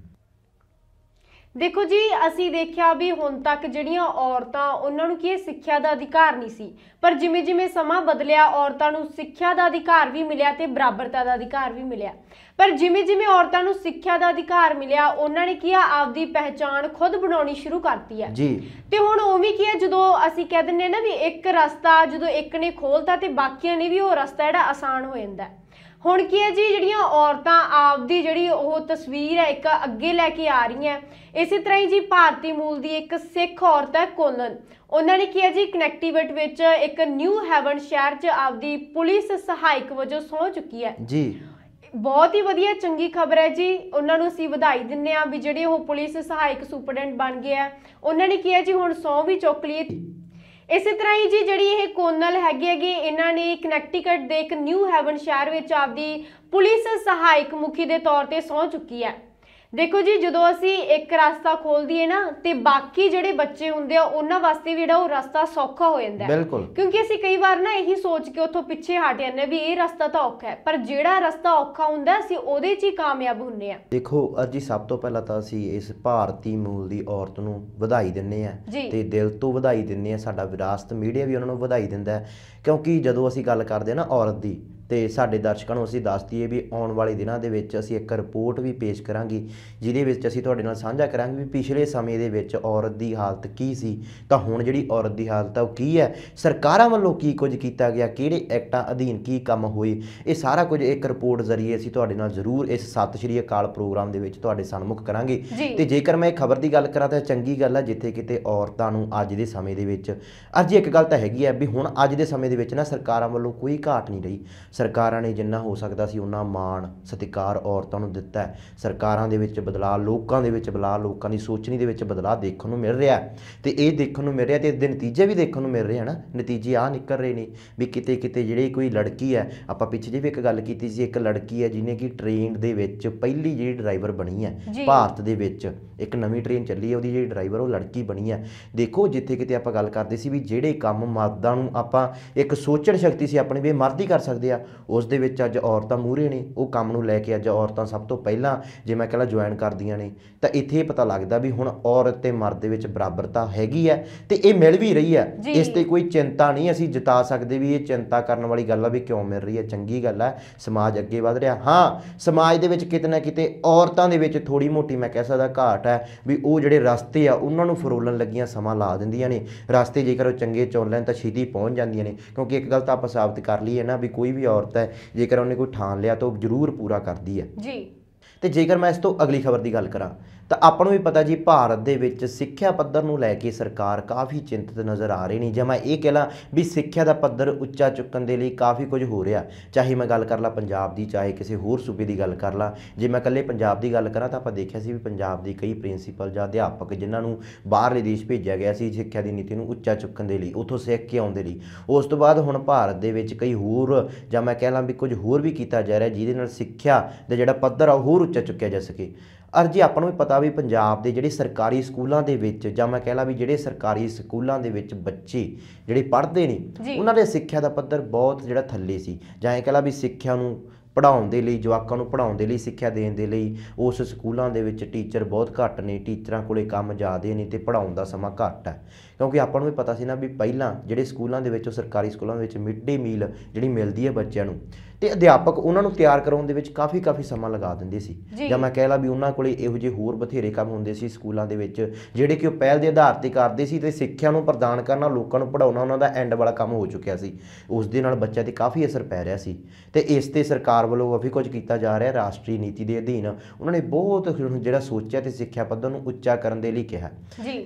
ਦੇਖੋ ਜੀ ਅਸੀਂ ਦੇਖਿਆ ਵੀ ਹੁਣ ਤੱਕ ਜਿਹੜੀਆਂ ਔਰਤਾਂ ਉਹਨਾਂ ਨੂੰ ਕੀ ਇਹ ਸਿੱਖਿਆ ਦਾ ਅਧਿਕਾਰ ਨਹੀਂ ਸੀ ਪਰ ਜਿਵੇਂ ਜਿਵੇਂ ਸਮਾਂ ਬਦਲਿਆ ਔਰਤਾਂ ਨੂੰ ਸਿੱਖਿਆ ਦਾ ਅਧਿਕਾਰ ਵੀ ਮਿਲਿਆ ਤੇ ਬਰਾਬਰਤਾ ਦਾ ਅਧਿਕਾਰ ਵੀ ਮਿਲਿਆ ਪਰ ਜਿਵੇਂ ਜਿਵੇਂ ਔਰਤਾਂ ਨੂੰ ਸਿੱਖਿਆ ਦਾ ਅਧਿਕਾਰ ਮਿਲਿਆ ਉਹਨਾਂ ਨੇ ਕੀ ਆ ਆਪਦੀ ਪਹਿਚਾਣ ਖੁਦ ਬਣਾਉਣੀ ਸ਼ੁਰੂ ਕਰਤੀ ਹੈ ਜੀ ਤੇ ਹੁਣ ਵੀ ਕੀ ਹੈ ਜਦੋਂ ਅਸੀਂ ਕਹਿ ਦਿੰਨੇ ਨਾ ਵੀ ਇੱਕ ਰਸਤਾ ਜਦੋਂ ਇੱਕ ਨੇ ਖੋਲਤਾ ਤੇ ਬਾਕੀਆਂ ਨੇ ਵੀ ਉਹ ਰਸਤਾ ਜਿਹੜਾ ਆਸਾਨ ਹੋ ਜਾਂਦਾ ਹੈ ਹੁਣ ਕੀ ਹੈ ਜੀ ਜਿਹੜੀਆਂ ਔਰਤਾਂ ਆਪਦੀ ਜਿਹੜੀ ਉਹ ਤਸਵੀਰ ਹੈ ਇੱਕ ਅੱਗੇ ਲੈ ਕੇ ਆ ਰਹੀਆਂ ਇਸੇ ਤਰ੍ਹਾਂ ਹੀ ਜੀ ਭਾਰਤੀ ਮੂਲ ਦੀ ਇੱਕ ਸਿੱਖ ਔਰਤ ਹੈ ਕੋਨਨ ਉਹਨਾਂ ਨੇ ਕੀ ਹੈ ਜੀ ਕਨੈਕਟੀਵਟ ਵਿੱਚ ਇੱਕ ਨਿਊ ਹੈਵਨ ਸ਼ਹਿਰ 'ਚ ਆਪਦੀ ਪੁਲਿਸ ਸਹਾਇਕ ਵਜੋਂ ਸੌਂ ਚੁੱਕੀ ਹੈ ਜੀ ਬਹੁਤ ਹੀ ਵਧੀਆ ਚੰਗੀ ਖਬਰ ਹੈ ਜੀ ਉਹਨਾਂ ਨੂੰ ਅਸੀਂ ਵਧਾਈ ਦਿੰਨੇ ਆ ਵੀ ਜਿਹੜੇ ਉਹ ਪੁਲਿਸ ਸਹਾਇਕ ਸੁਪਰਡੈਂਟ ਬਣ ਗਏ ਆ ਉਹਨਾਂ ਨੇ ਕੀ ਹੈ ਜੀ ਹੁਣ ਸੌ ਵੀ ਚੁੱਕ ਲਈ ਇਸੇ ਤਰ੍ਹਾਂ ਹੀ ਜੀ ਜਿਹੜੀ ਇਹ ਕੋਨਲ ਹੈਗੀ ਹੈਗੀ ਇਹਨਾਂ ਨੇ ਕਨੈਕਟਿਕਟ ਦੇ ਇੱਕ ਨਿਊ ਹੈਵਨ ਸ਼ਹਿਰ ਵਿੱਚ ਆਪਦੀ ਪੁਲਿਸ ਸਹਾਇਕ ਮੁਖੀ ਦੇ ਤੌਰ ਤੇ ਸੌਂ ਚੁੱਕੀ ਹੈ ਦੇਖੋ ਜੀ ਜਦੋਂ ਅਸੀਂ ਇੱਕ ਰਸਤਾ ਖੋਲ ਦਈਏ ਨਾ ਤੇ ਬਾਕੀ ਜਿਹੜੇ ਬੱਚੇ ਹੁੰਦੇ ਆ ਉਹਨਾਂ ਵਾਸਤੇ ਵੀ ਜਿਹੜਾ ਉਹ ਰਸਤਾ ਸੌਖਾ ਹੋ ਜਾਂਦਾ ਹੈ ਕਿਉਂਕਿ ਅਸੀਂ ਕਈ ਵਾਰ ਨਾ ਇਹੀ ਸੋਚ ਕੇ ਉੱਥੋਂ ਪਿੱਛੇ ਹਟ ਜਾਂਦੇ ਵੀ ਇਹ ਰਸਤਾ ਤਾਂ ਔਖਾ ਹੈ ਪਰ ਜਿਹੜਾ ਰਸਤਾ ਔਖਾ ਹੁੰਦਾ ਅਸੀਂ ਉਹਦੇ 'ਚ ਹੀ ਕਾਮਯਾਬ ਹੁੰਨੇ ਆ ਦੇਖੋ ਜੀ ਸਭ ਤੋਂ ਪਹਿਲਾਂ ਤਾਂ ਅਸੀਂ ਇਸ ਭਾਰਤੀ ਮੂਲ ਦੀ ਔਰਤ ਨੂੰ ਵਧਾਈ ਦਿੰਨੇ ਆ ਤੇ ਦਿਲ ਤੋਂ ਵਧਾਈ ਦਿੰਨੇ ਆ ਸਾਡਾ ਵਿਰਾਸਤ ਮੀਡੀਆ ਵੀ ਉਹਨਾਂ ਨੂੰ ਵਧਾਈ ਦਿੰਦਾ ਕਿਉਂਕਿ ਜਦੋਂ ਅਸੀਂ ਗੱਲ ਕਰਦੇ ਆ ਨਾ ਔਰਤ ਦੀ ਤੇ ਸਾਡੇ ਦਰਸ਼ਕਾਂ ਨੂੰ ਅਸੀਂ ਦੱਸ ਦਈਏ ਵੀ ਆਉਣ ਵਾਲੇ ਦਿਨਾਂ ਦੇ ਵਿੱਚ ਅਸੀਂ ਇੱਕ ਰਿਪੋਰਟ ਵੀ ਪੇਸ਼ ਕਰਾਂਗੇ ਜਿਹਦੇ ਵਿੱਚ ਅਸੀਂ ਤੁਹਾਡੇ ਨਾਲ ਸਾਂਝਾ ਕਰਾਂਗੇ ਵੀ ਪਿਛਲੇ ਸਮੇਂ ਦੇ ਵਿੱਚ ਔਰਤ ਦੀ ਹਾਲਤ ਕੀ ਸੀ ਤਾਂ ਹੁਣ ਜਿਹੜੀ ਔਰਤ ਦੀ ਹਾਲਤ ਆ ਉਹ ਕੀ ਹੈ ਸਰਕਾਰਾਂ ਵੱਲੋਂ ਕੀ ਕੁਝ ਕੀਤਾ ਗਿਆ ਕਿਹੜੇ ਐਕਟਾਂ ਅਧੀਨ ਕੀ ਕੰਮ ਹੋਏ ਇਹ ਸਾਰਾ ਕੁਝ ਇੱਕ ਰਿਪੋਰਟ ਜ਼ਰੀਏ ਅਸੀਂ ਤੁਹਾਡੇ ਨਾਲ ਜ਼ਰੂਰ ਇਸ ਸਤਿ ਸ਼੍ਰੀ ਅਕਾਲ ਪ੍ਰੋਗਰਾਮ ਦੇ ਵਿੱਚ ਤੁਹਾਡੇ ਸਾਹਮਣੇ ਕਰਾਂਗੇ ਤੇ ਜੇਕਰ ਮੈਂ ਖਬਰ ਦੀ ਗੱਲ ਕਰਾਂ ਤਾਂ ਚੰਗੀ ਗੱਲ ਹੈ ਜਿੱਥੇ ਕਿਤੇ ਔਰਤਾਂ ਨੂੰ ਅੱਜ ਦੇ ਸਮੇਂ ਦੇ ਵਿੱਚ ਅੱਜ ਇੱਕ ਗੱਲ ਤਾਂ ਹੈਗੀ ਹੈ ਵੀ ਹੁਣ ਅੱਜ ਦੇ ਸਮੇਂ ਦੇ ਵਿੱਚ ਨਾ ਸਰਕਾਰਾਂ ਵੱਲੋਂ ਕੋਈ ਘਾਟ ਨਹੀਂ ਰਹੀ ਸਰਕਾਰਾਂ ਨੇ ਜਿੰਨਾ ਹੋ ਸਕਦਾ ਸੀ ਉਹਨਾਂ ਮਾਣ ਸਤਿਕਾਰ ਔਰਤਾਂ ਨੂੰ ਦਿੱਤਾ ਸਰਕਾਰਾਂ ਦੇ ਵਿੱਚ ਬਦਲਾਅ ਲੋਕਾਂ ਦੇ ਵਿੱਚ ਬਦਲਾਅ ਲੋਕਾਂ ਦੀ ਸੋਚਣੀ ਦੇ ਵਿੱਚ ਬਦਲਾਅ ਦੇਖਣ ਨੂੰ ਮਿਲ ਰਿਹਾ ਤੇ ਇਹ ਦੇਖਣ ਨੂੰ ਮਿਲ ਰਿਹਾ ਤੇ ਇਸ ਦੇ ਨਤੀਜੇ ਵੀ ਦੇਖਣ ਨੂੰ ਮਿਲ ਰਹੇ ਹਨ ਨਤੀਜੇ ਆ ਨਿਕਲ ਰਹੇ ਨੇ ਵੀ ਕਿਤੇ ਕਿਤੇ ਜਿਹੜੀ ਕੋਈ ਲੜਕੀ ਹੈ ਆਪਾਂ ਪਿੱਛੇ ਜੀ ਵੀ ਇੱਕ ਗੱਲ ਕੀਤੀ ਸੀ ਇੱਕ ਲੜਕੀ ਹੈ ਜਿਹਨੇ ਕਿ ਟ੍ਰੇਨ ਦੇ ਵਿੱਚ ਪਹਿਲੀ ਜਿਹੜੀ ਡਰਾਈਵਰ ਬਣੀ ਹੈ ਭਾਰਤ ਦੇ ਵਿੱਚ ਇੱਕ ਨਵੀਂ ਟ੍ਰੇਨ ਚੱਲੀ ਹੈ ਉਹਦੀ ਜਿਹੜੀ ਡਰਾਈਵਰ ਉਹ ਲੜਕੀ ਬਣੀ ਹੈ ਦੇਖੋ ਜਿੱਥੇ ਕਿਤੇ ਆਪਾਂ ਗੱਲ ਕਰਦੇ ਸੀ ਵੀ ਜਿਹੜੇ ਕੰਮ ਮਰਦਾਂ ਨੂੰ ਆਪਾਂ ਇੱਕ ਸੋਚਣ ਸ਼ਕਤੀ ਸੀ ਆਪਣੀ ਵੀ ਮਰਦ ਹੀ ਕਰ ਸਕਦੇ ਆ ਉਸ ਦੇ ਵਿੱਚ ਅੱਜ ਔਰਤਾਂ ਮੂਹਰੇ ਨੇ ਉਹ ਕੰਮ ਨੂੰ ਲੈ ਕੇ ਅੱਜ ਔਰਤਾਂ ਸਭ ਤੋਂ ਪਹਿਲਾਂ ਜੇ ਮੈਂ ਕਹਿੰਦਾ ਜੁਆਇਨ ਕਰਦੀਆਂ ਨੇ ਤਾਂ ਇੱਥੇ ਇਹ ਪਤਾ ਲੱਗਦਾ ਵੀ ਹੁਣ ਔਰਤ ਤੇ ਮਰਦ ਦੇ ਵਿੱਚ ਬਰਾਬਰਤਾ ਹੈਗੀ ਹੈ ਤੇ ਇਹ ਮਿਲ ਵੀ ਰਹੀ ਹੈ ਇਸ ਤੇ ਕੋਈ ਚਿੰਤਾ ਨਹੀਂ ਅਸੀਂ ਜਿਤਾ ਸਕਦੇ ਵੀ ਇਹ ਚਿੰਤਾ ਕਰਨ ਵਾਲੀ ਗੱਲ ਆ ਵੀ ਕਿਉਂ ਮਿਲ ਰਹੀ ਹੈ ਚੰਗੀ ਗੱਲ ਹੈ ਸਮਾਜ ਅੱਗੇ ਵਧ ਰਿਹਾ ਹਾਂ ਸਮਾਜ ਦੇ ਵਿੱਚ ਕਿਤੇ ਨਾ ਕਿਤੇ ਔਰਤਾਂ ਦੇ ਵਿੱਚ ਥੋੜੀ ਮੋਟੀ ਮੈਂ ਕਹਿ ਸਕਦਾ ਘਾਟ ਹੈ ਵੀ ਉਹ ਜਿਹੜੇ ਰਸਤੇ ਆ ਉਹਨਾਂ ਨੂੰ ਫਰੋਲਣ ਲੱਗੀਆਂ ਸਮਾਂ ਲਾ ਦਿੰਦੀਆਂ ਨੇ ਰਸਤੇ ਜੇਕਰ ਉਹ ਚੰਗੇ ਚੁਣ ਲੈਣ ਤਾਂ ਛੇਤੀ ਪਹੁੰਚ ਜਾਂਦੀਆਂ ਨੇ ਕਿਉਂਕਿ ਇੱਕ ਗੱਲ ਤਾਂ ਆਪਾਂ ਸਾਬਤ ਕਰ ਲਈ ਹੈ ਨਾ ਵੀ ਕੋਈ ਵੀ ਔਰਤ ਹੈ ਜੇਕਰ ਉਹਨੇ ਕੋਈ ਠਾਣ ਲਿਆ ਤਾਂ ਉਹ ਜ਼ਰੂਰ ਪੂਰਾ ਕਰਦੀ ਹੈ ਜੀ ਤੇ ਜੇਕਰ ਮੈਂ ਇਸ ਤੋਂ ਅਗਲੀ ਖਬਰ ਦੀ ਗੱਲ ਕਰਾਂ ਤਾਂ ਆਪਾਂ ਨੂੰ ਵੀ ਪਤਾ ਜੀ ਭਾਰਤ ਦੇ ਵਿੱਚ ਸਿੱਖਿਆ ਪੱਧਰ ਨੂੰ ਲੈ ਕੇ ਸਰਕਾਰ ਕਾਫੀ ਚਿੰਤਤ ਨਜ਼ਰ ਆ ਰਹੀ ਨਹੀਂ ਜਾਂ ਮੈਂ ਇਹ ਕਹਿਣਾ ਵੀ ਸਿੱਖਿਆ ਦਾ ਪੱਧਰ ਉੱਚਾ ਚੁੱਕਣ ਦੇ ਲਈ ਕਾਫੀ ਕੁਝ ਹੋ ਰਿਹਾ ਚਾਹੇ ਮੈਂ ਗੱਲ ਕਰ ਲਾ ਪੰਜਾਬ ਦੀ ਚਾਹੇ ਕਿਸੇ ਹੋਰ ਸੂਬੇ ਦੀ ਗੱਲ ਕਰ ਲਾ ਜੇ ਮੈਂ ਇਕੱਲੇ ਪੰਜਾਬ ਦੀ ਗੱਲ ਕਰਾਂ ਤਾਂ ਆਪਾਂ ਦੇਖਿਆ ਸੀ ਵੀ ਪੰਜਾਬ ਦੀ ਕਈ ਪ੍ਰਿੰਸੀਪਲ ਜਾਂ ਅਧਿਆਪਕ ਜਿਨ੍ਹਾਂ ਨੂੰ ਬਾਹਰਲੇ ਦੇਸ਼ ਭੇਜਿਆ ਗਿਆ ਸੀ ਸਿੱਖਿਆ ਦੀ ਨੀਤੀ ਨੂੰ ਉੱਚਾ ਚੁੱਕਣ ਦੇ ਲਈ ਉੱਥੋਂ ਸਿੱਖ ਕੇ ਆਉਣ ਦੇ ਲਈ ਉਸ ਤੋਂ ਬਾਅਦ ਹੁਣ ਭਾਰਤ ਦੇ ਵਿੱਚ ਕਈ ਹੋਰ ਜਾਂ ਮੈਂ ਕਹਿ ਲਾਂ ਵੀ ਕੁਝ ਹੋਰ ਵੀ ਕੀਤਾ ਜਾ ਰਿਹਾ ਜਿਹਦੇ ਨਾਲ ਸਿੱਖਿਆ ਦਾ ਜਿਹੜਾ ਪੱਧਰ ਆ ਹੋਰ ਉੱਚਾ ਚੁੱਕਿਆ ਜਾ ਸਕੇ ਔਰ ਜੇ ਆਪਾਂ ਨੂੰ ਵੀ ਪਤਾ ਵੀ ਪੰਜਾਬ ਦੇ ਜਿਹੜੇ ਸਰਕਾਰੀ ਸਕੂਲਾਂ ਦੇ ਵਿੱਚ ਜਾਂ ਮੈਂ ਕਹਿ ਲਾ ਵੀ ਜਿਹੜੇ ਸਰਕਾਰੀ ਸਕੂਲਾਂ ਦੇ ਵਿੱਚ ਬੱਚੇ ਜਿਹੜੇ ਪੜ੍ਹਦੇ ਨੇ ਉਹਨਾਂ ਦੇ ਸਿੱਖਿਆ ਦਾ ਪੱਧਰ ਬਹੁਤ ਜਿਹੜਾ ਥੱਲੇ ਸੀ ਜਾਂ ਇਹ ਕਹਿ ਲਾ ਵੀ ਸਿੱਖਿਆ ਨੂੰ ਪੜਾਉਣ ਦੇ ਲਈ ਜਵਾਕਾਂ ਨੂੰ ਪੜਾਉਣ ਦੇ ਲਈ ਸਿੱਖਿਆ ਦੇਣ ਦੇ ਲਈ ਉਸ ਸਕੂਲਾਂ ਦੇ ਵਿੱਚ ਟੀਚਰ ਬਹੁਤ ਘੱਟ ਨੇ ਟੀਚਰਾਂ ਕੋਲੇ ਕੰਮ ਜ਼ਿਆਦੇ ਨੇ ਤੇ ਪੜਾਉਣ ਦਾ ਸਮਾਂ ਘੱਟ ਹੈ ਕਿਉਂਕਿ ਆਪਾਂ ਨੂੰ ਵੀ ਪਤਾ ਸੀ ਨਾ ਵੀ ਪਹਿਲਾਂ ਜਿਹੜੇ ਸਕੂਲਾਂ ਦੇ ਵਿੱਚ ਉਹ ਸਰਕਾਰੀ ਸਕੂਲਾਂ ਦੇ ਵਿੱਚ ਮਿਡ ਡੇ ਮੀਲ ਜਿਹੜੀ ਮਿਲਦੀ ਹੈ ਬੱਚਿਆਂ ਨੂੰ ਤੇ ਅਧਿਆਪਕ ਉਹਨਾਂ ਨੂੰ ਤਿਆਰ ਕਰਾਉਣ ਦੇ ਵਿੱਚ ਕਾਫੀ ਕਾਫੀ ਸਮਾਂ ਲਗਾ ਦਿੰਦੇ ਸੀ ਜਾਂ ਮੈਂ ਕਹਿ ਲਾ ਵੀ ਉਹਨਾਂ ਕੋਲੇ ਇਹੋ ਜਿਹੇ ਹੋਰ ਬਥੇਰੇ ਕੰਮ ਹੁੰਦੇ ਸੀ ਸਕੂਲਾਂ ਦੇ ਵਿੱਚ ਜਿਹੜੇ ਕਿ ਉਹ ਪਹਿਲ ਦੇ ਆਧਾਰ ਤੇ ਕਰਦੇ ਸੀ ਤੇ ਸਿੱਖਿਆ ਨੂੰ ਪ੍ਰਦਾਨ ਕਰਨਾ ਲੋਕਾਂ ਨੂੰ ਪੜਾਉਣਾ ਉਹਨਾਂ ਦਾ ਐਂਡ ਵਾਲਾ ਕੰਮ ਹੋ ਚੁੱਕਿਆ ਸੀ ਉਸ ਦੇ ਨਾਲ ਬੱਚਿਆਂ ਤੇ ਕਾਫੀ ਅਸਰ ਪੈ ਰਿਹਾ ਸੀ ਤੇ ਇਸ ਤੇ ਸਰਕਾਰ ਵੱਲੋਂ ਵੀ ਕੁਝ ਕੀਤਾ ਜਾ ਰਿਹਾ ਰਾਸ਼ਟਰੀ ਨੀਤੀ ਦੇ ਅਧੀਨ ਉਹਨਾਂ ਨੇ ਬਹੁਤ ਜਿਹੜਾ ਸੋਚਿਆ ਤੇ ਸਿੱਖਿਆ ਪੱਧਰ ਨੂੰ ਉੱਚਾ ਕਰਨ ਦੇ ਲਈ ਕਿਹਾ